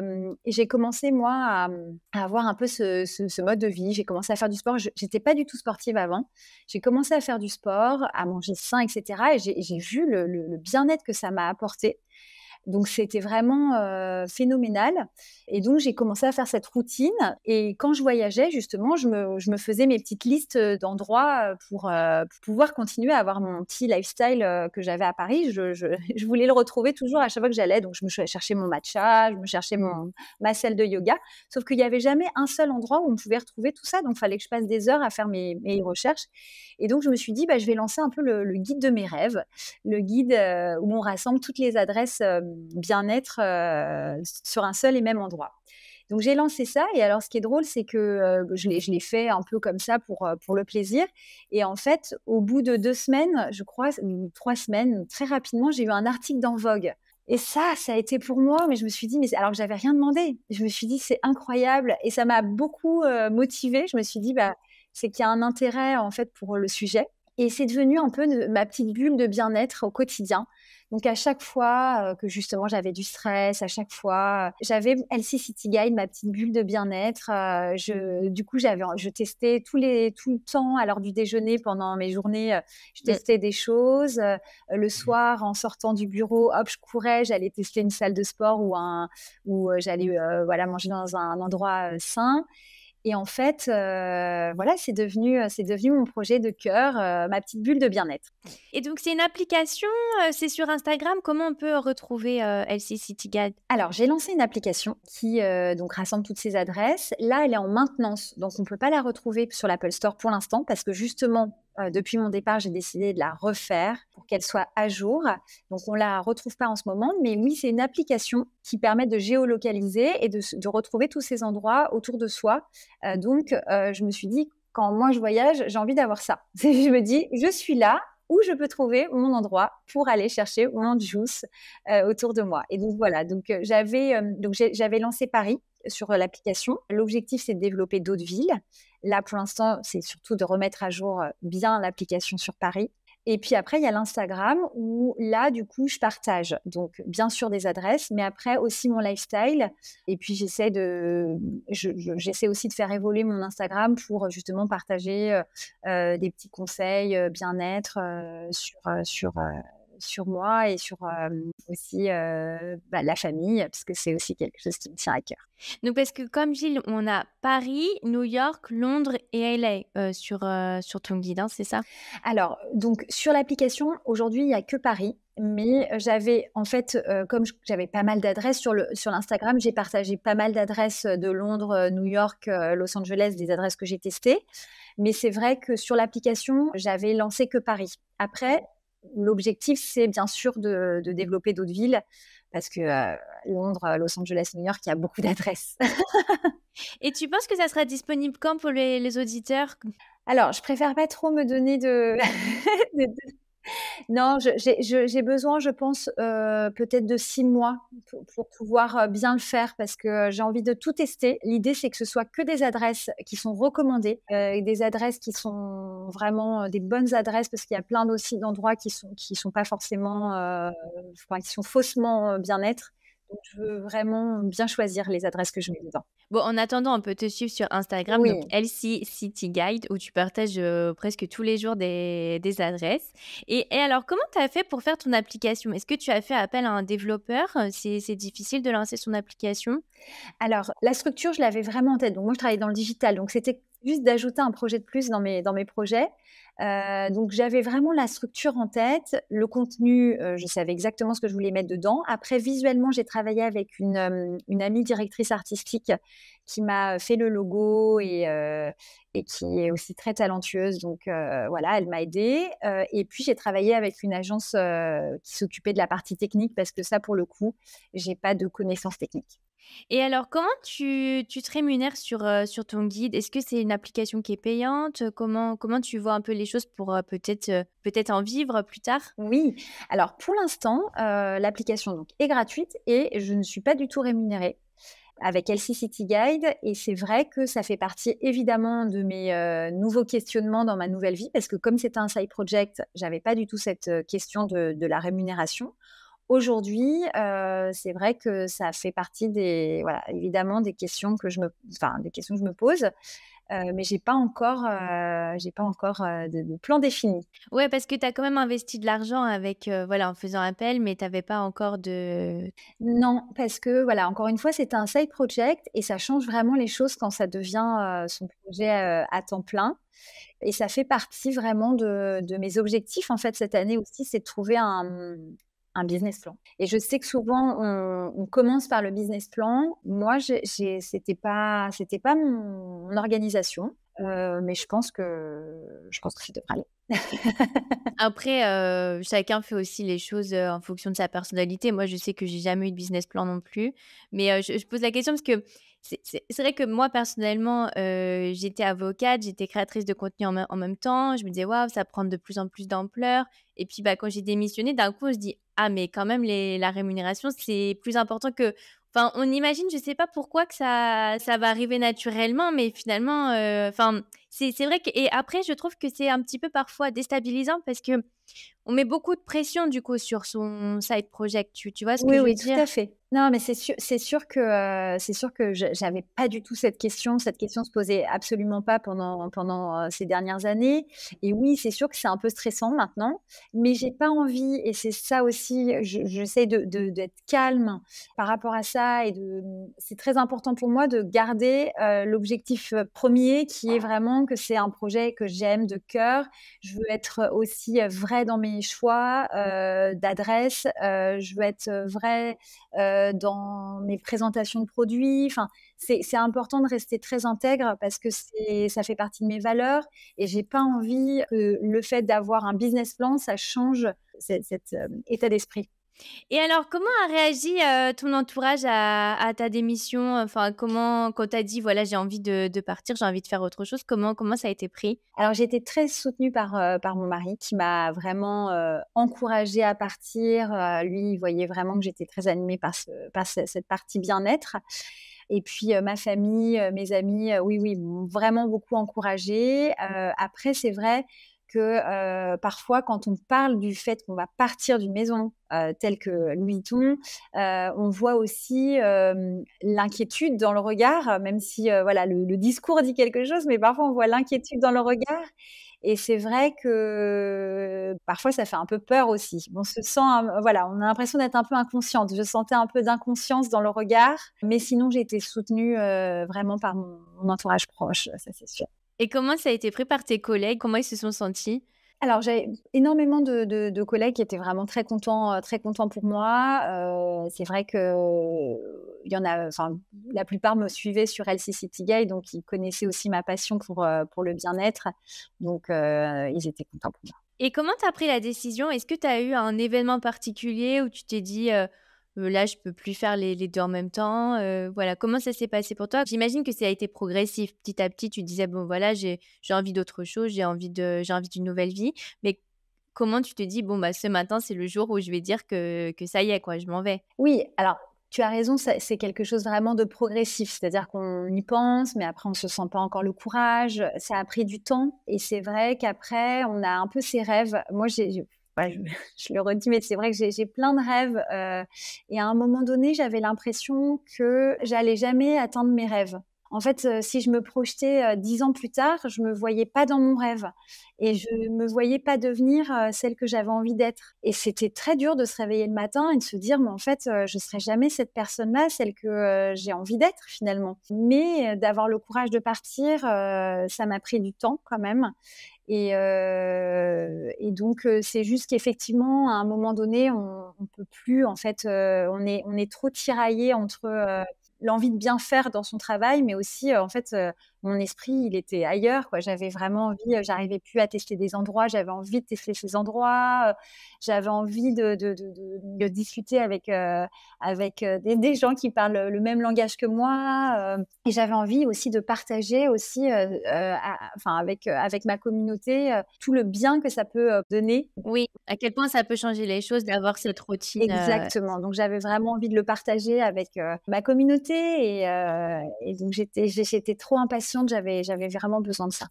B: j'ai commencé, moi, à, avoir un peu ce, ce, mode de vie. J'ai commencé à faire du sport. Je n'étais pas du tout sportive avant. J'ai commencé à faire du sport, à manger sain, etc. Et j'ai vu le, le bien-être que ça m'a apporté. Donc c'était vraiment euh, phénoménal. Et donc j'ai commencé à faire cette routine. Et quand je voyageais, justement, je me, je me faisais mes petites listes euh, d'endroits euh, pour, pouvoir continuer à avoir mon petit lifestyle que j'avais à Paris. Je, voulais le retrouver toujours à chaque fois que j'allais. Donc je me cherchais mon matcha, je me cherchais mon, ma salle de yoga. Sauf qu'il n'y avait jamais un seul endroit où on pouvait retrouver tout ça. Donc il fallait que je passe des heures à faire mes, mes recherches. Et donc je me suis dit, bah, je vais lancer un peu le guide de mes rêves, le guide où on rassemble toutes les adresses bien-être euh, sur un seul et même endroit. Donc j'ai lancé ça et alors ce qui est drôle c'est que euh, je l'ai fait un peu comme ça pour, euh, pour le plaisir et en fait au bout de deux semaines je crois trois semaines très rapidement j'ai eu un article dans Vogue et ça ça a été pour moi mais je me suis dit mais alors que j'avais rien demandé je me suis dit c'est incroyable et ça m'a beaucoup motivé. motivée je me suis dit bah, c'est qu'il y a un intérêt en fait pour le sujet et c'est devenu un peu ma petite bulle de bien-être au quotidien donc à chaque fois euh, que justement j'avais du stress, à chaque fois euh, j'avais LC City Guide, ma petite bulle de bien-être. Euh, je, mmh. du coup j'avais, je testais tous les tout le temps à l'heure du déjeuner pendant mes journées, je mmh. testais des choses. le mmh. soir en sortant du bureau, hop, je courais, j'allais tester une salle de sport ou un ou j'allais voilà manger dans un endroit sain. Et en fait, euh, voilà, c'est devenu, euh, c'est devenu mon projet de cœur, euh, ma petite bulle de bien-être. Et donc, c'est une application, c'est sur Instagram. Comment on peut retrouver LC City Guide Alors, j'ai lancé une application qui donc rassemble toutes ces adresses. Là, elle est en maintenance, donc on ne peut pas la retrouver sur l'Apple Store pour l'instant parce que justement, euh, depuis mon départ, j'ai décidé de la refaire pour qu'elle soit à jour. Donc, on ne la retrouve pas en ce moment, mais oui, c'est une application qui permet de géolocaliser et de, retrouver tous ces endroits autour de soi. Euh, donc, euh, je me suis dit, quand moi je voyage, j'ai envie d'avoir ça. je me dis, je suis là, où je peux trouver mon endroit pour aller chercher mon juice euh, autour de moi. Et donc voilà, donc euh, j'avais euh, donc j'avais lancé Paris sur l'application. L'objectif c'est de développer d'autres villes. Là pour l'instant, c'est surtout de remettre à jour bien l'application sur Paris et puis après, il y a l'Instagram où là, du coup, je partage. Donc, bien sûr, des adresses, mais après aussi mon lifestyle. Et puis, j'essaie de, j'essaie aussi de faire évoluer mon Instagram pour justement partager euh, euh, des petits conseils euh, bien-être sur, sur sur moi et sur aussi bah, la famille, parce que c'est aussi quelque chose qui me tient à cœur. Donc, parce que comme Gilles, on a Paris, New York, Londres et LA sur, sur ton guide, hein, c'est ça Alors, donc sur l'application, aujourd'hui, il n'y a que Paris mais j'avais en fait, comme j'avais pas mal d'adresses sur sur l'Instagram, j'ai partagé pas mal d'adresses de Londres, New York, Los Angeles, des adresses que j'ai testées. Mais c'est vrai que sur l'application, j'avais lancé que Paris. Après, l'objectif, c'est bien sûr de, développer d'autres villes, parce que euh, Londres, euh, Los Angeles, New York, il y a beaucoup d'adresses.
A: Et tu penses que ça sera
B: disponible quand pour les, auditeurs Alors, je préfère pas trop me donner de, non, j'ai besoin, je pense, euh, peut-être de six mois pour, pouvoir euh, bien le faire parce que euh, j'ai envie de tout tester. L'idée, c'est que ce soit que des adresses qui sont recommandées, des adresses qui sont vraiment des bonnes adresses parce qu'il y a plein d'endroits qui sont qui sont pas forcément, qui sont faussement bien-être. Donc, je veux vraiment bien choisir les adresses que je mets dedans. Bon, en attendant, on peut te suivre sur
A: Instagram, donc LC City Guide, où tu partages euh, presque tous les jours des, adresses. Et, et alors, comment tu as fait pour faire ton application Est-ce que tu as fait appel à un développeur euh, C'est
B: difficile de lancer son application Alors, la structure, je l'avais vraiment en tête. Donc, moi, je travaillais dans le digital, donc c'était juste d'ajouter un projet de plus dans mes, dans mes projets. Euh, donc j'avais vraiment la structure en tête, le contenu, euh, je savais exactement ce que je voulais mettre dedans. Après, visuellement, j'ai travaillé avec une, euh, amie directrice artistique qui m'a fait le logo et, et, qui est aussi très talentueuse. Donc voilà, elle m'a aidée. et puis j'ai travaillé avec une agence qui s'occupait de la partie technique parce que ça, pour le coup, j'ai pas de connaissances techniques.
A: Et alors, comment tu, tu te rémunères sur, euh, sur ton guide Est-ce que c'est une application qui est payante comment, comment tu vois un peu les choses pour euh, peut-être euh, peut-être
B: en vivre plus tard Oui, alors pour l'instant, l'application donc est gratuite et je ne suis pas du tout rémunérée avec LC City Guide et c'est vrai que ça fait partie évidemment de mes nouveaux questionnements dans ma nouvelle vie parce que comme c'était un side project, j'avais pas du tout cette question de la rémunération. Aujourd'hui, euh, c'est vrai que ça fait partie des, voilà, évidemment des questions que je me, enfin, des questions que je me pose. Euh, mais j'ai pas encore, euh, j'ai pas encore de, plan défini. Ouais, parce que
A: tu as quand même investi de l'argent avec, voilà, en faisant appel, mais tu t'avais pas encore de.
B: Non, parce que voilà, encore une fois, c'est un side project et ça change vraiment les choses quand ça devient son projet à temps plein. Et ça fait partie vraiment de, de mes objectifs en fait cette année aussi, c'est de trouver un un business plan. Et je sais que souvent, on, commence par le business plan. Moi, c'était pas, c'était pas mon, organisation. Euh, mais je pense que je pense que ça devrait aller.
A: Après, euh, chacun fait aussi les choses euh, en fonction de sa personnalité. Moi, je sais que j'ai jamais eu de business plan non plus, mais je, je, pose la question parce que c'est vrai que moi, personnellement, euh, j'étais avocate, j'étais créatrice de contenu en, même temps. Je me disais, waouh, ça prend de plus en plus d'ampleur. Et puis, bah, quand j'ai démissionné, d'un coup, je se dit, ah, mais quand même, la rémunération, c'est plus important que. Enfin, on imagine, je sais pas pourquoi que ça, ça va arriver naturellement, mais finalement, euh, enfin, c'est vrai que et après je trouve que c'est un petit peu parfois déstabilisant parce que
B: on met beaucoup de pression du coup sur son side project. Tu, tu vois ce que oui, je veux dire Oui, tout à fait. Non, mais c'est sûr, c'est sûr que je euh, c'est sûr que j'avais pas du tout cette question. Cette question se posait absolument pas pendant pendant euh, ces dernières années. Et oui, c'est sûr que c'est un peu stressant maintenant, mais j'ai pas envie. Et c'est ça aussi. J'essaie je, de d'être calme par rapport à ça et de. C'est très important pour moi de garder euh, l'objectif premier qui est vraiment que c'est un projet que j'aime de cœur. Je veux être euh, aussi euh, vrai dans mes choix euh, d'adresse. je veux être vraie dans mes présentations de produits. Enfin, c'est important de rester très intègre parce que ça fait partie de mes valeurs et j'ai pas envie que le fait d'avoir un business plan, ça change cet état d'esprit.
A: Et alors, comment a réagi euh, ton entourage à, ta démission Enfin, comment, quand tu as dit, voilà, j'ai envie de, partir,
B: j'ai envie de faire autre chose, comment, comment ça a été pris Alors, j'ai été très soutenue par, euh, mon mari qui m'a vraiment euh, encouragée à partir. lui, il voyait vraiment que j'étais très animée par, cette partie bien-être. Et puis ma famille, mes amis, oui, oui, vraiment beaucoup encouragé. après, c'est vrai, que euh, parfois, quand on parle du fait qu'on va partir d'une maison euh, telle que Louis Vuitton, euh, on voit aussi euh, l'inquiétude dans le regard, même si voilà le, discours dit quelque chose, mais parfois on voit l'inquiétude dans le regard. Et c'est vrai que parfois ça fait un peu peur aussi. On se sent, voilà, on a l'impression d'être un peu inconsciente. Je sentais un peu d'inconscience dans le regard, mais sinon j'ai été soutenue vraiment par mon entourage proche, ça c'est sûr.
A: Et comment ça a été pris par tes collègues Comment ils se sont sentis
B: alors j'ai énormément de, collègues qui étaient vraiment très contents, euh, très contents pour moi. Euh, c'est vrai que il y en a, enfin la plupart me suivaient sur City donc ils connaissaient aussi ma passion pour euh, pour le bien-être, donc ils étaient contents pour moi. Et comment tu as
A: pris la décision Est-ce que tu as eu un événement particulier où tu t'es dit là, je peux plus faire les, deux en même temps. Euh, voilà, comment ça s'est passé pour toi J'imagine que ça a été progressif, petit à petit. Tu disais bon voilà, j'ai envie d'autre chose, j'ai envie de j'ai envie d'une nouvelle vie. Mais comment tu te dis bon bah ce matin c'est le jour où je vais dire que, ça y est quoi, je m'en vais
B: Oui, alors tu as raison, c'est quelque chose vraiment de progressif, c'est-à-dire qu'on y pense, mais après on se sent pas encore le courage. Ça a pris du temps et c'est vrai qu'après on a un peu ses rêves. Moi, j'ai je, le redis, mais c'est vrai que j'ai plein de rêves. Euh, et à un moment donné, j'avais l'impression que j'allais jamais atteindre mes rêves. En fait, euh, si je me projetais euh, dix ans plus tard, je me voyais pas dans mon rêve et je me voyais pas devenir celle que j'avais envie d'être. Et c'était très dur de se réveiller le matin et de se dire, mais en fait, je serai jamais cette personne-là, celle que j'ai envie d'être finalement. Mais d'avoir le courage de partir, ça m'a pris du temps quand même. Et, euh, et donc, euh, c'est juste qu'effectivement, à un moment donné, on ne peut plus, en fait, euh, on, est, on est trop tiraillé entre l'envie de bien faire dans son travail, mais aussi, euh, en fait, euh, mon esprit, il était ailleurs. J'avais vraiment envie, euh, j'arrivais plus à tester des endroits, j'avais envie de tester ces endroits, j'avais envie de, discuter avec, avec des, des, gens qui parlent le même langage que moi. et j'avais envie aussi de partager aussi, enfin, avec, avec ma communauté, tout le bien que ça peut donner. Oui, à quel point ça peut changer les choses d'avoir cette routine. Exactement. Donc, j'avais vraiment envie de le partager avec ma communauté euh, et, donc, j'étais, trop impatiente. J'avais, vraiment besoin de ça.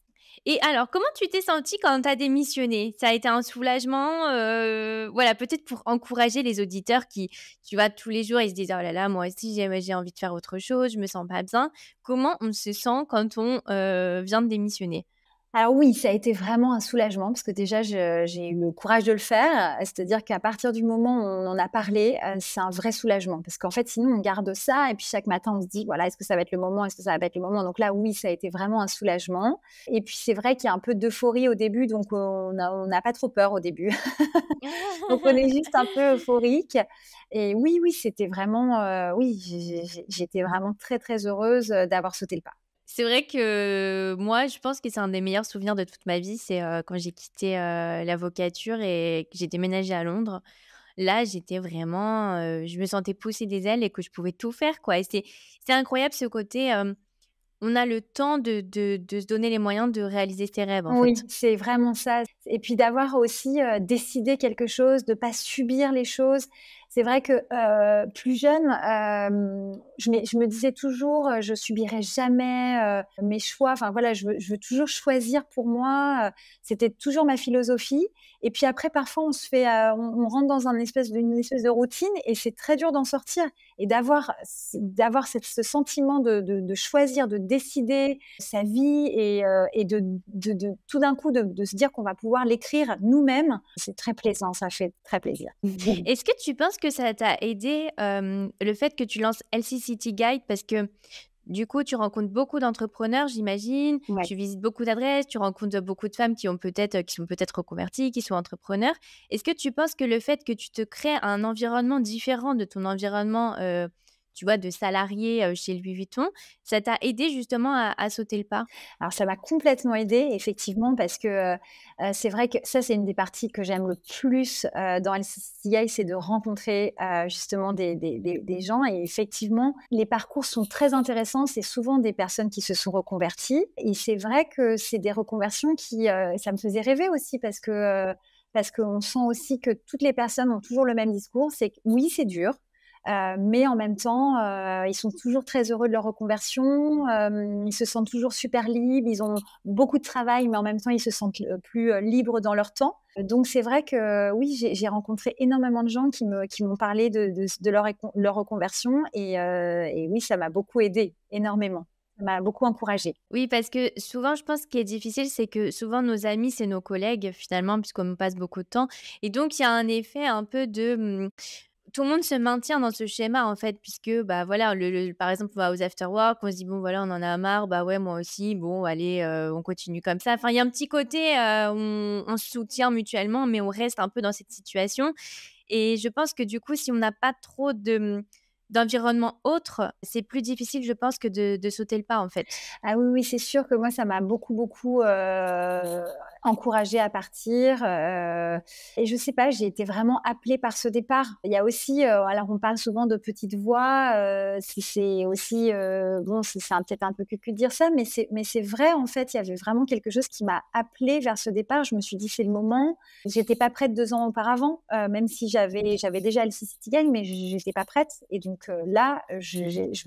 A: Et alors, comment tu t'es sentie quand tu as démissionné Ça a été un soulagement, euh, voilà, peut-être pour encourager les auditeurs qui, tu vois, tous les jours, ils se disent, oh là là, moi aussi, j'ai, j'ai envie de faire autre chose, je me sens pas bien. Comment on se sent quand on
B: euh, vient de démissionner alors oui, ça a été vraiment un soulagement parce que déjà j'ai eu le courage de le faire, c'est-à-dire qu'à partir du moment où on en a parlé, euh, c'est un vrai soulagement parce qu'en fait sinon on garde ça et puis chaque matin on se dit voilà est-ce que ça va être le moment, est-ce que ça va être le moment. Donc là oui, ça a été vraiment un soulagement. Et puis c'est vrai qu'il y a un peu d'euphorie au début, donc on n'a pas trop peur au début. donc on est juste un peu euphorique. Et oui oui, c'était vraiment euh, oui j'étais vraiment très très heureuse euh, d'avoir sauté le pas.
A: C'est vrai que moi, je pense que c'est un des meilleurs souvenirs de toute ma vie. C'est quand j'ai quitté l'avocature et que j'ai déménagé à Londres. Là, j'étais vraiment. je me sentais pousser des ailes et que je pouvais tout faire. quoi. C'est incroyable ce côté. on a le temps de, de,
B: de, se donner les moyens de réaliser ses rêves. En oui, c'est vraiment ça. Et puis d'avoir aussi décidé quelque chose, de ne pas subir les choses c'est vrai que euh, plus jeune, euh, je, me, je, me disais toujours, euh, je subirai jamais mes choix. Enfin voilà, je veux, toujours choisir pour moi. C'était toujours ma philosophie. Et puis après, parfois, on se fait, on, rentre dans un espèce une espèce de routine et c'est très dur d'en sortir et d'avoir d'avoir ce sentiment de, choisir, de décider sa vie et, de, tout d'un coup de, se dire qu'on va pouvoir l'écrire nous-mêmes. C'est très plaisant, ça fait très plaisir.
A: Est-ce que tu penses que ça t'a aidé le fait que tu lances LC City Guide parce que du coup, tu rencontres beaucoup d'entrepreneurs, j'imagine. Tu visites beaucoup d'adresses, tu rencontres beaucoup de femmes qui ont peut-être, qui sont peut-être reconverties, qui sont entrepreneurs. Est-ce que tu penses que le fait que tu te crées un environnement différent de ton environnement tu vois, de salarié chez Louis Vuitton. Ça t'a aidé justement à, sauter le pas
B: Alors ça m'a complètement aidé, effectivement, parce que c'est vrai que ça, c'est une des parties que j'aime le plus dans LCCI, c'est de rencontrer justement des, gens. Et effectivement, les parcours sont très intéressants. C'est souvent des personnes qui se sont reconverties. Et c'est vrai que c'est des reconversions qui, ça me faisait rêver aussi, parce que parce qu'on sent aussi que toutes les personnes ont toujours le même discours, c'est que oui, c'est dur, euh, mais en même temps, euh, ils sont toujours très heureux de leur reconversion. Euh, ils se sentent toujours super libres. Ils ont beaucoup de travail, mais en même temps, ils se sentent plus libres dans leur temps. Donc, c'est vrai que oui, j'ai rencontré énormément de gens qui m'ont parlé de, leur, leur, reconversion. Et, oui, ça m'a beaucoup aidé, énormément Ça m'a beaucoup encouragé. Oui, parce que
A: souvent, je pense ce qui est difficile, c'est que souvent nos amis, c'est nos collègues finalement, puisqu'on passe beaucoup de temps. Et donc, il y a un effet un peu de hmm, tout le monde se maintient dans ce schéma en fait, puisque bah voilà, le, par exemple, on va aux after work, on se dit bon voilà, on en a marre, bah ouais, moi aussi, bon allez, euh, on continue comme ça. Enfin, il y a un petit côté, euh, on, se soutient mutuellement, mais on reste un peu dans cette situation. Et je pense que du coup, si on n'a pas trop de hum,
B: d'environnement autre, c'est plus difficile, je pense, que de, sauter le pas, en fait. Ah oui, oui, c'est sûr que moi, ça m'a beaucoup, beaucoup euh, encouragée à partir. Euh, et je sais pas, j'ai été vraiment appelée par ce départ. Il y a aussi, euh, alors on parle souvent de petites voix, euh, si c'est aussi, bon, c'est peut-être un peu cucu de dire ça, mais c'est vrai en fait, il y avait vraiment quelque chose qui m'a appelée vers ce départ. Je me suis dit, c'est le moment. J'étais pas prête deux ans auparavant, même si j'avais déjà le Gang, mais j'étais pas prête. Et donc là, je,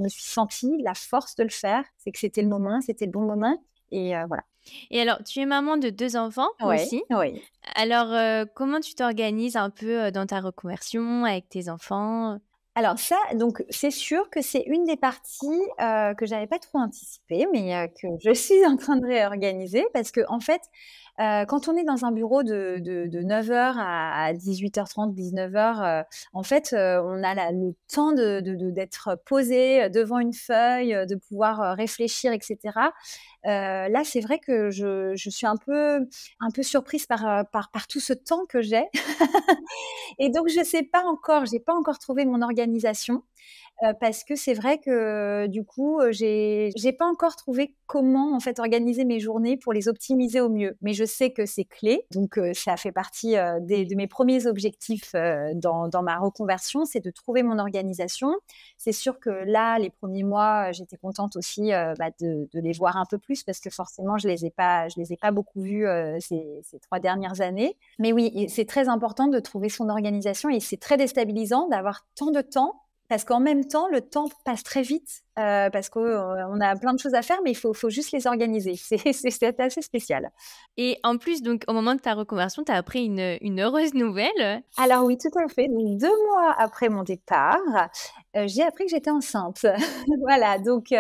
B: me suis sentie la force de le faire. C'est que c'était le moment, c'était le bon moment. Et voilà.
A: Et alors, tu es maman de deux enfants oui, aussi. Oui. Alors, euh, comment
B: tu t'organises un peu euh, dans ta reconversion avec tes enfants alors ça, donc c'est sûr que c'est une des parties euh, que j'avais pas trop anticipée, mais que je suis en train de réorganiser parce que en fait, euh, quand on est dans un bureau de, de, de 9h à 18h30, 19h, euh, en fait, euh, on a le temps d'être de, posé devant une feuille, de pouvoir réfléchir, etc. là, c'est vrai que je, je, suis un peu, un peu surprise par, par, par tout ce temps que j'ai. et donc, je ne sais pas encore, je n'ai pas encore trouvé mon organisation. Euh, parce que c'est vrai que euh, du coup, euh, j'ai n'ai pas encore trouvé comment en fait organiser mes journées pour les optimiser au mieux. Mais je sais que c'est clé, donc ça fait partie de mes premiers objectifs dans, dans, ma reconversion, c'est de trouver mon organisation. C'est sûr que là, les premiers mois, j'étais contente aussi bah, de, de, les voir un peu plus parce que forcément, je les ai pas, je les ai pas beaucoup vus ces, ces trois dernières années. Mais oui, c'est très important de trouver son organisation et c'est très déstabilisant d'avoir tant de temps parce qu'en même temps, le temps passe très vite euh, parce qu'on euh, a plein de choses à faire, mais il faut, faut juste les organiser. C'est assez spécial.
A: Et en plus, donc, au moment de ta reconversion, tu as appris une, heureuse
B: nouvelle. Alors oui, tout à fait. Donc, deux mois après mon départ, euh, j'ai appris que j'étais enceinte. voilà, donc...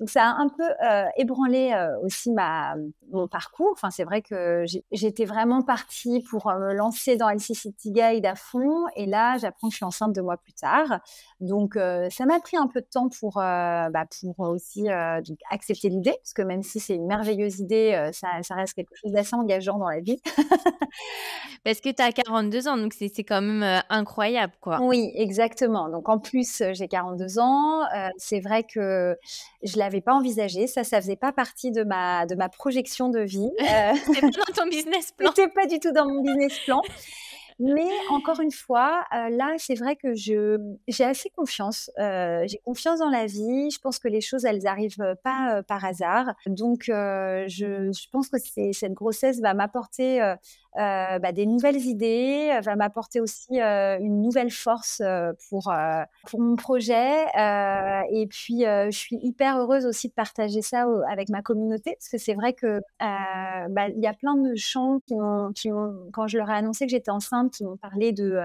B: Donc ça a un peu euh, ébranlé euh, aussi ma, mon parcours. Enfin, c'est vrai que j'étais vraiment partie pour euh, me lancer dans LC City Guide à fond. Et là, j'apprends que je suis enceinte deux mois plus tard. Donc ça m'a pris un peu de temps pour, bah, pour aussi accepter l'idée. Parce que même si c'est une merveilleuse idée, ça, ça reste quelque chose d'assez engageant dans la vie. parce que tu as 42 ans, donc c'est quand même incroyable. quoi. Oui, exactement. Donc en plus, j'ai 42 ans. c'est vrai que je l'avais l'avais pas envisagé. Ça, ça faisait pas partie de ma, de ma projection de vie. Euh... C'était pas
A: dans ton business plan.
B: C'était pas du tout dans mon business plan. Mais encore une fois, euh, là, c'est vrai que je j'ai assez confiance. Euh, j'ai confiance dans la vie. Je pense que les choses, elles arrivent pas euh, par hasard. Donc, je, je, pense que cette grossesse va m'apporter euh, bah, des nouvelles idées, euh, va m'apporter aussi euh, une nouvelle force pour, pour mon projet. et puis, je suis hyper heureuse aussi de partager ça avec ma communauté, parce que c'est vrai que bah, il y a plein de gens qui ont, quand je leur ai annoncé que j'étais enceinte, qui m'ont parlé de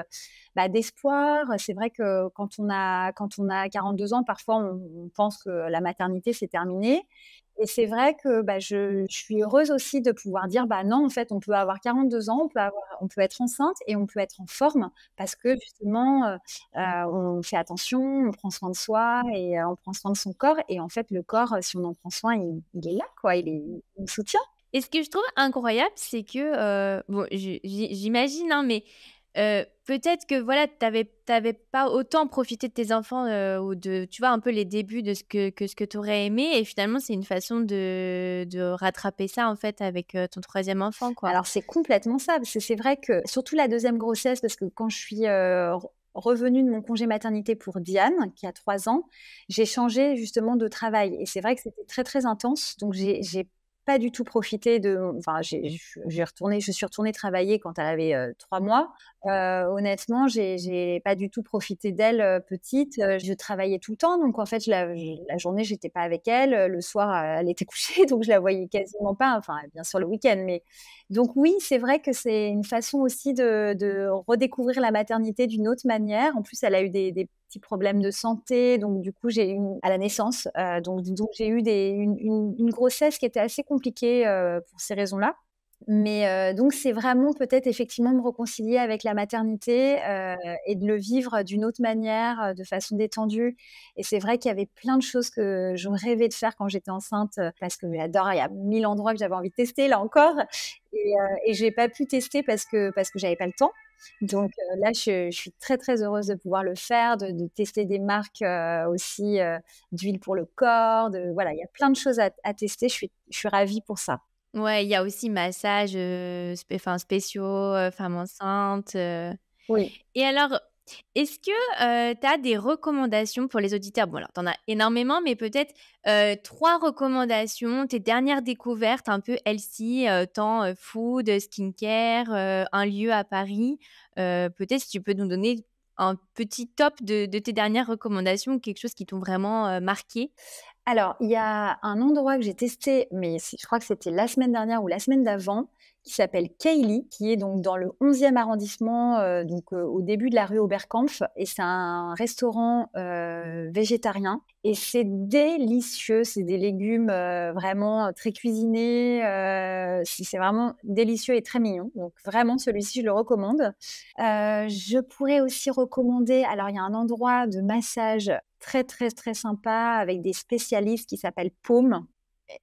B: bah, d'espoir. C'est vrai que quand on a quand on a 42 ans, parfois on pense que la maternité c'est terminé. Et c'est vrai que bah, je, suis heureuse aussi de pouvoir dire bah non, en fait, on peut avoir 42 ans, on peut, avoir, on peut être enceinte et on peut être en forme parce que justement, euh, euh, on fait attention, on prend soin de soi et euh, on prend soin de son corps. Et en fait, le corps, si on en prend soin, il, est là, quoi, il, est, il soutien. » soutient.
A: Et ce que je trouve incroyable, c'est que, bon, j'imagine, hein, mais euh, peut-être que voilà, t'avais avais pas autant profité de tes enfants euh, ou de tu vois un peu les débuts de ce que que ce que t'aurais aimé et finalement c'est une façon de, de
B: rattraper ça en fait avec euh, ton troisième enfant quoi. Alors c'est complètement ça parce c'est vrai que surtout la deuxième grossesse parce que quand je suis revenue de mon congé maternité pour Diane, qui a trois ans, j'ai changé justement de travail. Et c'est vrai que c'était très, très intense. Donc, j'ai pas du tout profité de. Enfin, j'ai retourné, je suis retournée travailler quand elle avait trois mois. honnêtement, j'ai pas du tout profité d'elle petite. Je travaillais tout le temps, donc en fait, la, la journée, j'étais pas avec elle. Le soir, elle était couchée, donc je la voyais quasiment pas. Enfin, bien sûr le week-end, mais donc oui, c'est vrai que c'est une façon aussi de, redécouvrir la maternité d'une autre manière. En plus, elle a eu des, petits problèmes de santé, donc du coup, j'ai eu à la naissance, euh, donc, j'ai eu une, grossesse qui était assez compliquée euh, pour ces raisons-là. Mais euh, donc, c'est vraiment peut-être effectivement me reconcilier avec la maternité euh, et de le vivre d'une autre manière, euh, de façon détendue. Et c'est vrai qu'il y avait plein de choses que je rêvais de faire quand j'étais enceinte, parce que j'adore, il y a mille endroits que j'avais envie de tester, là encore. Et, je n'ai pas pu tester parce que, parce que j'avais pas le temps. Donc là, je, suis très très heureuse de pouvoir le faire, de, tester des marques aussi d'huile pour le corps. voilà, il y a plein de choses à, tester. Je suis, je suis ravie pour ça. Ouais, il y a aussi massage, euh, spéciaux, euh, femmes enceintes.
A: Euh. Oui. Et alors, est-ce que tu as des recommandations pour les auditeurs Bon, alors, tu en as énormément, mais peut-être trois recommandations, tes dernières découvertes un peu healthy, tant food, skincare, un lieu à Paris. peut-être si tu peux nous donner un petit top de, tes dernières recommandations,
B: quelque chose qui t'ont vraiment marqué. Alors, il y a un endroit que j'ai testé, mais je crois que c'était la semaine dernière ou la semaine d'avant qui s'appelle Kaylee, qui est donc dans le 11e arrondissement, euh, donc euh, au début de la rue Oberkampf. Et c'est un restaurant euh, végétarien. Et c'est délicieux. C'est des légumes vraiment très cuisinés. c'est vraiment délicieux et très mignon. Donc vraiment, celui-ci, je le recommande. je pourrais aussi recommander, alors il y a un endroit de massage très très très sympa avec des spécialistes qui s'appelle Paume.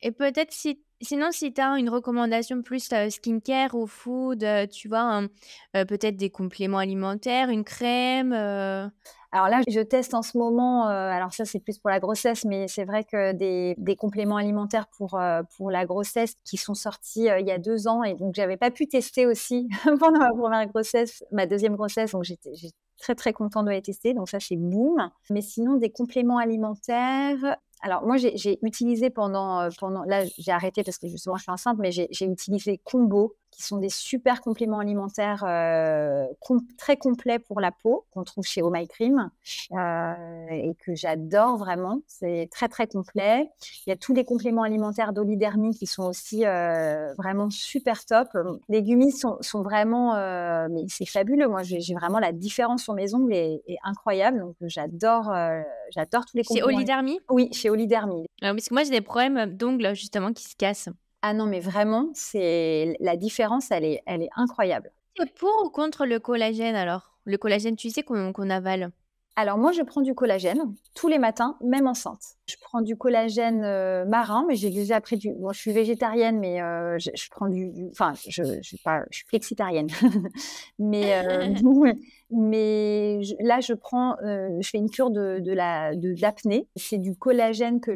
B: Et peut-être si
A: Sinon, si tu as une recommandation plus euh, skincare ou food, euh, tu vois, euh, peut-être
B: des compléments alimentaires, une crème. Alors là, je teste en ce moment, alors ça c'est plus pour la grossesse, mais c'est vrai que des, compléments alimentaires pour, pour la grossesse qui sont sortis il y a deux ans et donc j'avais pas pu tester aussi pendant ma première grossesse, ma deuxième grossesse, donc j'étais très très contente de les tester, donc ça c'est boom. Mais sinon des compléments alimentaires, alors moi j'ai utilisé pendant, euh, pendant là j'ai arrêté parce que justement je suis enceinte, mais j'ai utilisé Combo qui sont des super compléments alimentaires euh, très complets pour la peau qu'on trouve chez Oh My Cream euh, et que j'adore vraiment. C'est très très complet. Il y a tous les compléments alimentaires d'olidermie qui sont aussi euh, vraiment super top. Les gummies sont, sont vraiment, mais c'est fabuleux. Moi, j'ai vraiment la différence sur mes ongles est, est incroyable. Donc j'adore, j'adore tous les compléments. Chez Olidermie Oui, chez Olidermie. Ah parce que moi j'ai des problèmes d'ongles justement qui se cassent. Ah non, mais vraiment, c'est la différence, elle est, elle est incroyable. pour ou contre le collagène alors Le collagène, tu sais qu'on avale alors moi, je prends du collagène tous les matins, même enceinte. Je prends du collagène euh, marin, mais j'ai déjà pris du. Bon, je suis végétarienne, mais euh, je, prends du. Enfin, je, pas, je suis flexitarienne, mais euh, mais là, je prends, je fais une cure de, de la de l'apnée. C'est du collagène que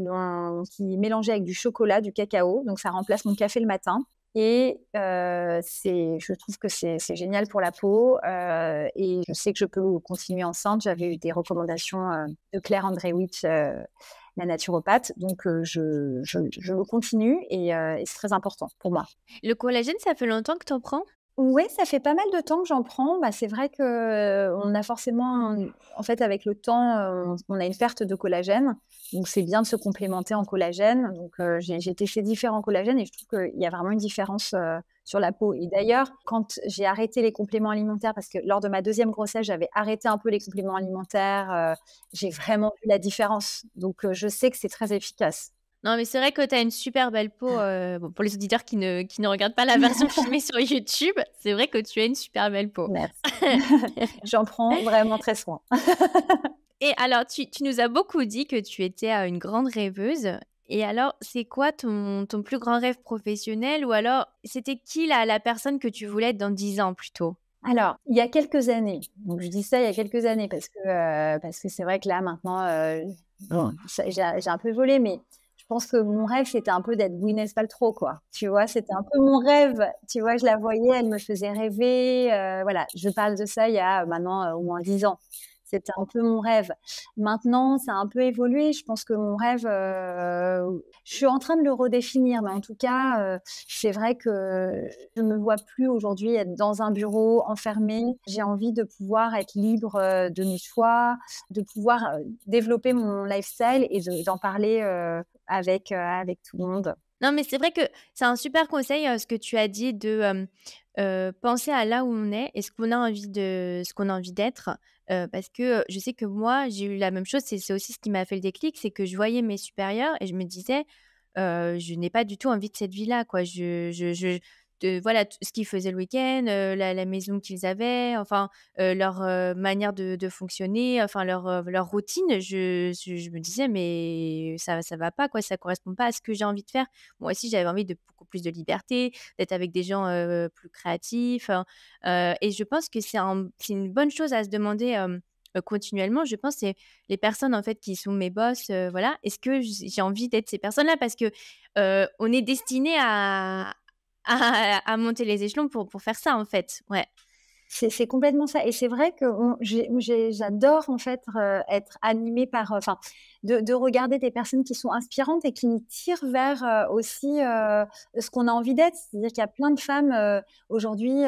B: qui est mélangé avec du chocolat, du cacao, donc ça remplace mon café le matin. Et euh, je trouve que c'est génial pour la peau. Euh, et je sais que je peux continuer enceinte. J'avais eu des recommandations euh, de Claire André-Witt, euh, la naturopathe. Donc, je, je, le continue et, et c'est très important pour moi.
A: Le collagène, ça fait longtemps que tu en prends
B: oui, ça fait pas mal de temps que j'en prends. Bah, c'est vrai que on a forcément, en fait, avec le temps, on a une perte de collagène. Donc, c'est bien de se complémenter en collagène. Donc, j'ai testé différents collagènes et je trouve qu'il y a vraiment une différence sur la peau. Et d'ailleurs, quand j'ai arrêté les compléments alimentaires, parce que lors de ma deuxième grossesse, j'avais arrêté un peu les compléments alimentaires, j'ai vraiment vu la différence. Donc, je sais que c'est très efficace. Non, mais c'est vrai que tu as une super belle peau. Ah. Euh,
A: pour les auditeurs qui ne, regardent pas la version filmée sur YouTube, c'est vrai que tu as une super belle peau.
B: J'en prends vraiment très soin.
A: et alors, tu, nous as beaucoup dit que tu étais euh, une grande rêveuse. Et alors, c'est quoi ton, plus grand rêve professionnel Ou alors, c'était qui la, la personne que tu voulais être dans 10 ans plutôt
B: alors, il y a quelques années, donc je dis ça il y a quelques années parce que euh, parce que c'est vrai que là maintenant, j'ai un peu volé, mais je pense que mon rêve, c'était un peu d'être Gwyneth Paltrow, quoi. Tu vois, c'était un peu mon rêve. Tu vois, je la voyais, elle me faisait rêver. Euh, voilà, je parle de ça il y a euh, maintenant euh, au moins dix ans. C'était un peu mon rêve. Maintenant, ça a un peu évolué. Je pense que mon rêve, euh, je suis en train de le redéfinir, mais en tout cas, euh, c'est vrai que je ne me vois plus aujourd'hui être dans un bureau enfermé. J'ai envie de pouvoir être libre euh, de mes choix, de pouvoir développer mon lifestyle et d'en parler avec, avec tout le monde. Non, mais c'est vrai que
A: c'est un super conseil ce que tu as dit de penser à là où on est et ce qu'on a envie de, ce qu'on a envie d'être, parce que je sais que moi, j'ai eu la même chose. C'est aussi ce qui m'a fait le déclic, c'est que je voyais mes supérieurs et je me disais, je n'ai pas du tout envie de cette vie-là. quoi. je, voilà ce qu'ils faisaient le week-end, la, maison qu'ils avaient, enfin leur manière de, fonctionner, enfin leur, leur routine. Je, me disais mais ça ça va pas quoi, ça correspond pas à ce que j'ai envie de faire. Moi aussi j'avais envie de beaucoup plus de liberté, d'être avec des gens plus créatifs. Hein, et je pense que c'est une bonne chose à se demander continuellement. Je pense c'est les personnes en fait qui sont mes boss. voilà, est-ce que j'ai envie d'être ces personnes-là parce que on est destiné à, à, monter les échelons pour, pour faire ça, en fait. Ouais. C'est
B: complètement ça. Et c'est vrai que j'adore en fait euh, être animée par, euh, enfin, de, regarder des personnes qui sont inspirantes et qui nous tirent vers euh, aussi ce qu'on a envie d'être. C'est-à-dire qu'il y a plein de femmes aujourd'hui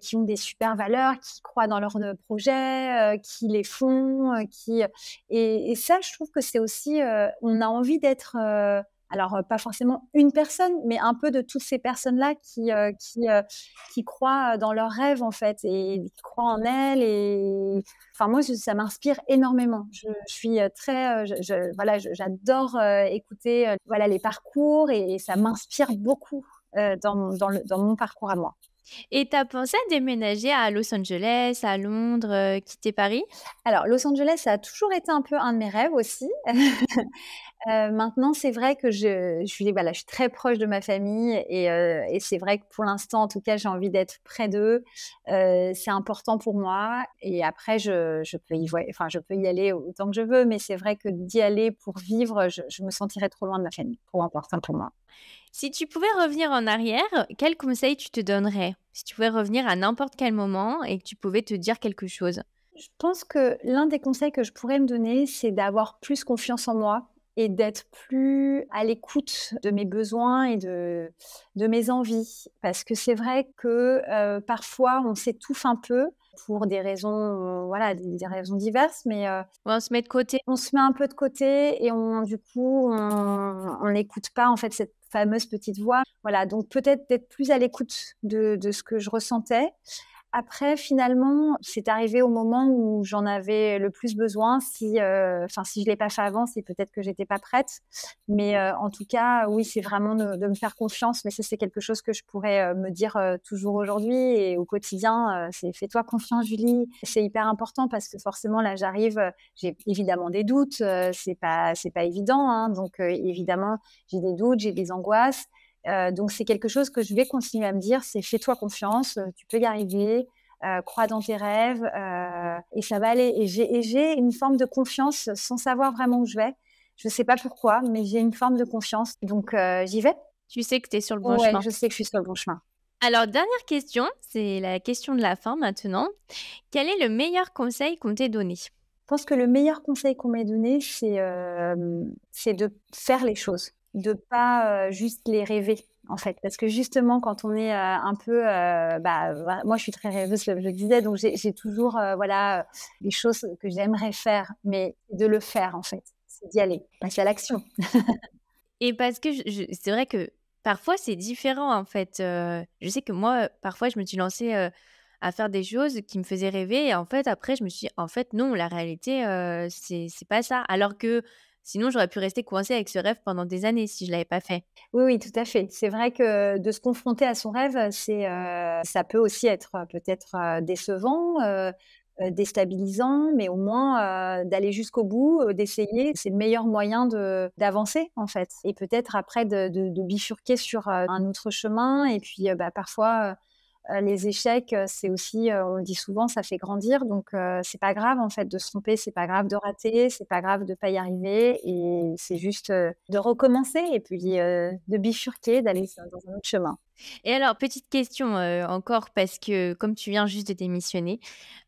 B: qui ont des super valeurs, qui croient dans leurs projets, qui les font, qui et, ça, je trouve que c'est aussi, on a envie d'être alors euh, pas forcément une personne, mais un peu de toutes ces personnes-là qui, euh, euh, croient dans leurs rêves, en fait, et qui croient en elles. Et enfin, moi, ça m'inspire énormément. Je, suis très, voilà, j'adore écouter, les parcours et, ça m'inspire beaucoup. dans, mon parcours à moi.
A: Et tu as pensé à déménager à Los
B: Angeles, à Londres, euh, quitter Paris Alors, Los Angeles, ça a toujours été un peu un de mes rêves aussi. Euh, maintenant, c'est vrai que je, je, suis, je très proche de ma famille euh, et, c'est vrai que pour l'instant, en tout cas, j'ai envie d'être près d'eux. c'est important pour moi. Et après, je, peux y, aller autant que je veux, mais c'est vrai que d'y aller pour vivre, je, je me sentirais trop loin de ma famille, trop important pour moi. Si tu
A: pouvais revenir en arrière, quel conseil tu te donnerais Si tu pouvais revenir à n'importe quel moment et que tu pouvais te dire quelque chose
B: Je pense que l'un des conseils que je pourrais me donner, c'est d'avoir plus confiance en moi et d'être plus à l'écoute de mes besoins et de, mes envies. Parce que c'est vrai que euh, parfois, on s'étouffe un peu pour des raisons, euh, voilà, des, raisons diverses, mais euh, on se met de côté, on se met un peu de côté et on, du coup, on n'écoute pas en fait cette fameuse petite voix. Voilà, donc peut-être d'être plus à l'écoute de, ce que je ressentais après, finalement, c'est arrivé au moment où j'en avais le plus besoin. Si, euh, enfin, je l'ai pas fait avant, c'est peut-être que j'étais pas prête. Mais euh, en tout cas, oui, c'est vraiment de, me faire confiance. Mais ça, c'est quelque chose que je pourrais euh, me dire toujours aujourd'hui et au quotidien. c'est fais-toi confiance, Julie. C'est hyper important parce que forcément, là, j'arrive. j'ai évidemment des doutes. c'est pas, pas évident. Hein. donc, évidemment, j'ai des doutes, j'ai des angoisses. Euh, donc c'est quelque chose que je vais continuer à me dire, c'est fais-toi confiance, euh, tu peux y arriver, euh, crois dans tes rêves et ça va aller. Et j'ai une forme de confiance sans savoir vraiment où je vais. Je ne sais pas pourquoi, mais j'ai une forme de confiance. Donc j'y vais. Tu sais que tu es sur le bon chemin. Je sais que je suis sur le bon chemin.
A: Alors, dernière question, c'est la question de la fin maintenant. Quel est le meilleur conseil qu'on t'ait donné Je
B: pense que le meilleur conseil qu'on m'ait donné, c'est de faire les choses de pas juste les rêver en fait. Parce que justement, quand on est un peu, bah, moi je suis très rêveuse, je le disais, donc j'ai toujours, les voilà, les choses que j'aimerais faire, mais de le faire en fait, c'est d'y aller, passer à l'action.
A: Et parce que c'est vrai que parfois c'est différent en fait. je sais que moi, parfois je me suis lancée à faire des choses qui me faisaient rêver. Et en fait, après, je me suis dit, en fait, non, la réalité, c'est pas ça. Alors
B: que Sinon,
A: j'aurais pu rester coincée avec ce rêve pendant des années si je l'avais pas fait.
B: Oui, oui, tout à fait. C'est vrai que de se confronter à son rêve, euh, c'est, euh, ça peut aussi être euh, peut-être décevant. déstabilisant, mais au moins d'aller jusqu'au bout, d'essayer, c'est le meilleur moyen d'avancer en fait. Et peut-être après de, bifurquer sur un autre chemin et puis bah, parfois euh, les échecs, euh, c'est aussi, euh, on dit souvent, ça fait grandir. Donc, c'est pas grave en fait de se tromper, c'est pas grave de rater, c'est pas grave de pas y arriver. Et c'est juste de recommencer et puis de bifurquer, d'aller dans un autre chemin.
A: Et alors, petite question encore, parce que comme tu viens juste de démissionner,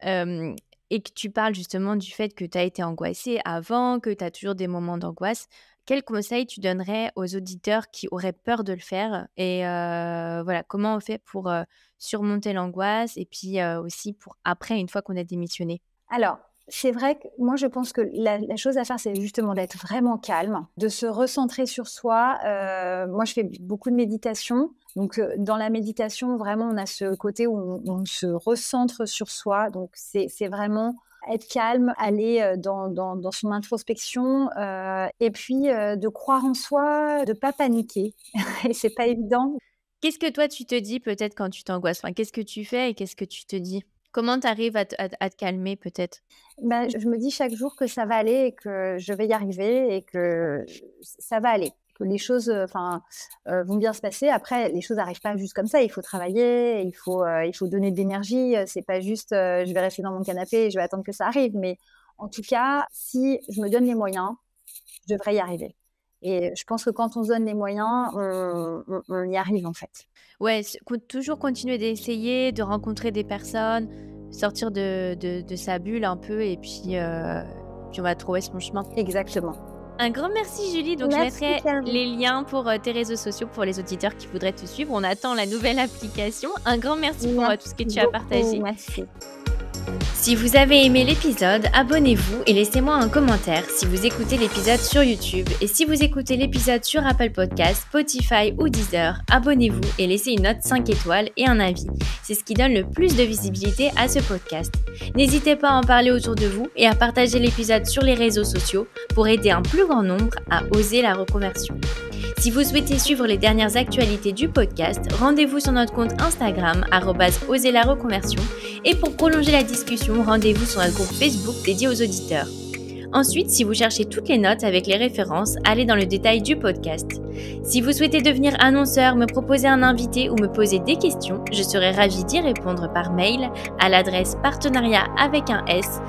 A: et que tu parles justement du fait que tu as été angoissée avant, que tu as toujours des moments d'angoisse, quel conseil tu donnerais aux auditeurs qui auraient peur de le faire Et voilà, comment on fait pour surmonter l'angoisse et puis aussi pour après, une fois qu'on a démissionné
B: Alors, c'est vrai que moi, je pense que la, chose à faire, c'est justement d'être vraiment calme, de se recentrer sur soi. moi, je fais beaucoup de méditation. Donc, dans la méditation, vraiment, on a ce côté où on, on se recentre sur soi. Donc, c'est vraiment être calme, aller euh, dans, son introspection euh, et puis euh, de croire en soi, de pas paniquer. et c'est pas évident.
A: Qu'est-ce que toi tu te dis peut-être quand tu t'angoisses enfin, Qu'est-ce que tu fais et qu'est-ce que tu te dis Comment
B: tu arrives à, te calmer peut-être ben, Je me dis chaque jour que ça va aller et que je vais y arriver et que ça va aller que les choses euh, euh, vont bien se passer. Après, les choses n'arrivent pas juste comme ça. Il faut travailler, il faut, euh, donner de l'énergie. C'est pas juste je vais rester dans mon canapé et je vais attendre que ça arrive. Mais en tout cas, si je me donne les moyens, je devrais y arriver. Et je pense que quand on se donne les moyens, on,
A: y arrive en fait. Ouais, toujours continuer d'essayer, de rencontrer des personnes, sortir de, sa bulle un peu et puis, puis on va trouver son chemin. Exactement. Un grand merci Julie. Donc je mettrai les liens pour euh, tes réseaux sociaux pour les auditeurs qui voudraient te suivre. On attend la nouvelle application. Un grand merci, pour euh, tout ce que tu as partagé. Merci. Si vous avez aimé l'épisode, abonnez-vous et laissez-moi un commentaire si vous écoutez l'épisode sur YouTube. Et si vous écoutez l'épisode sur Apple Podcasts, Spotify ou Deezer, abonnez-vous et laissez une note 5 étoiles et un avis. C'est ce qui donne le plus de visibilité à ce podcast. N'hésitez pas à en parler autour de vous et à partager l'épisode sur les réseaux sociaux pour aider un plus grand nombre à oser la reconversion. Si vous souhaitez suivre les dernières actualités du podcast, rendez-vous sur notre compte Instagram, oser la reconversion. Et pour prolonger la discussion, rendez-vous sur un groupe Facebook dédié aux auditeurs. Ensuite, si vous cherchez toutes les notes avec les références, allez dans le détail du podcast. Si vous souhaitez devenir annonceur, me proposer un invité ou me poser des questions, je serai ravie d'y répondre par mail à l'adresse partenariat avec un S,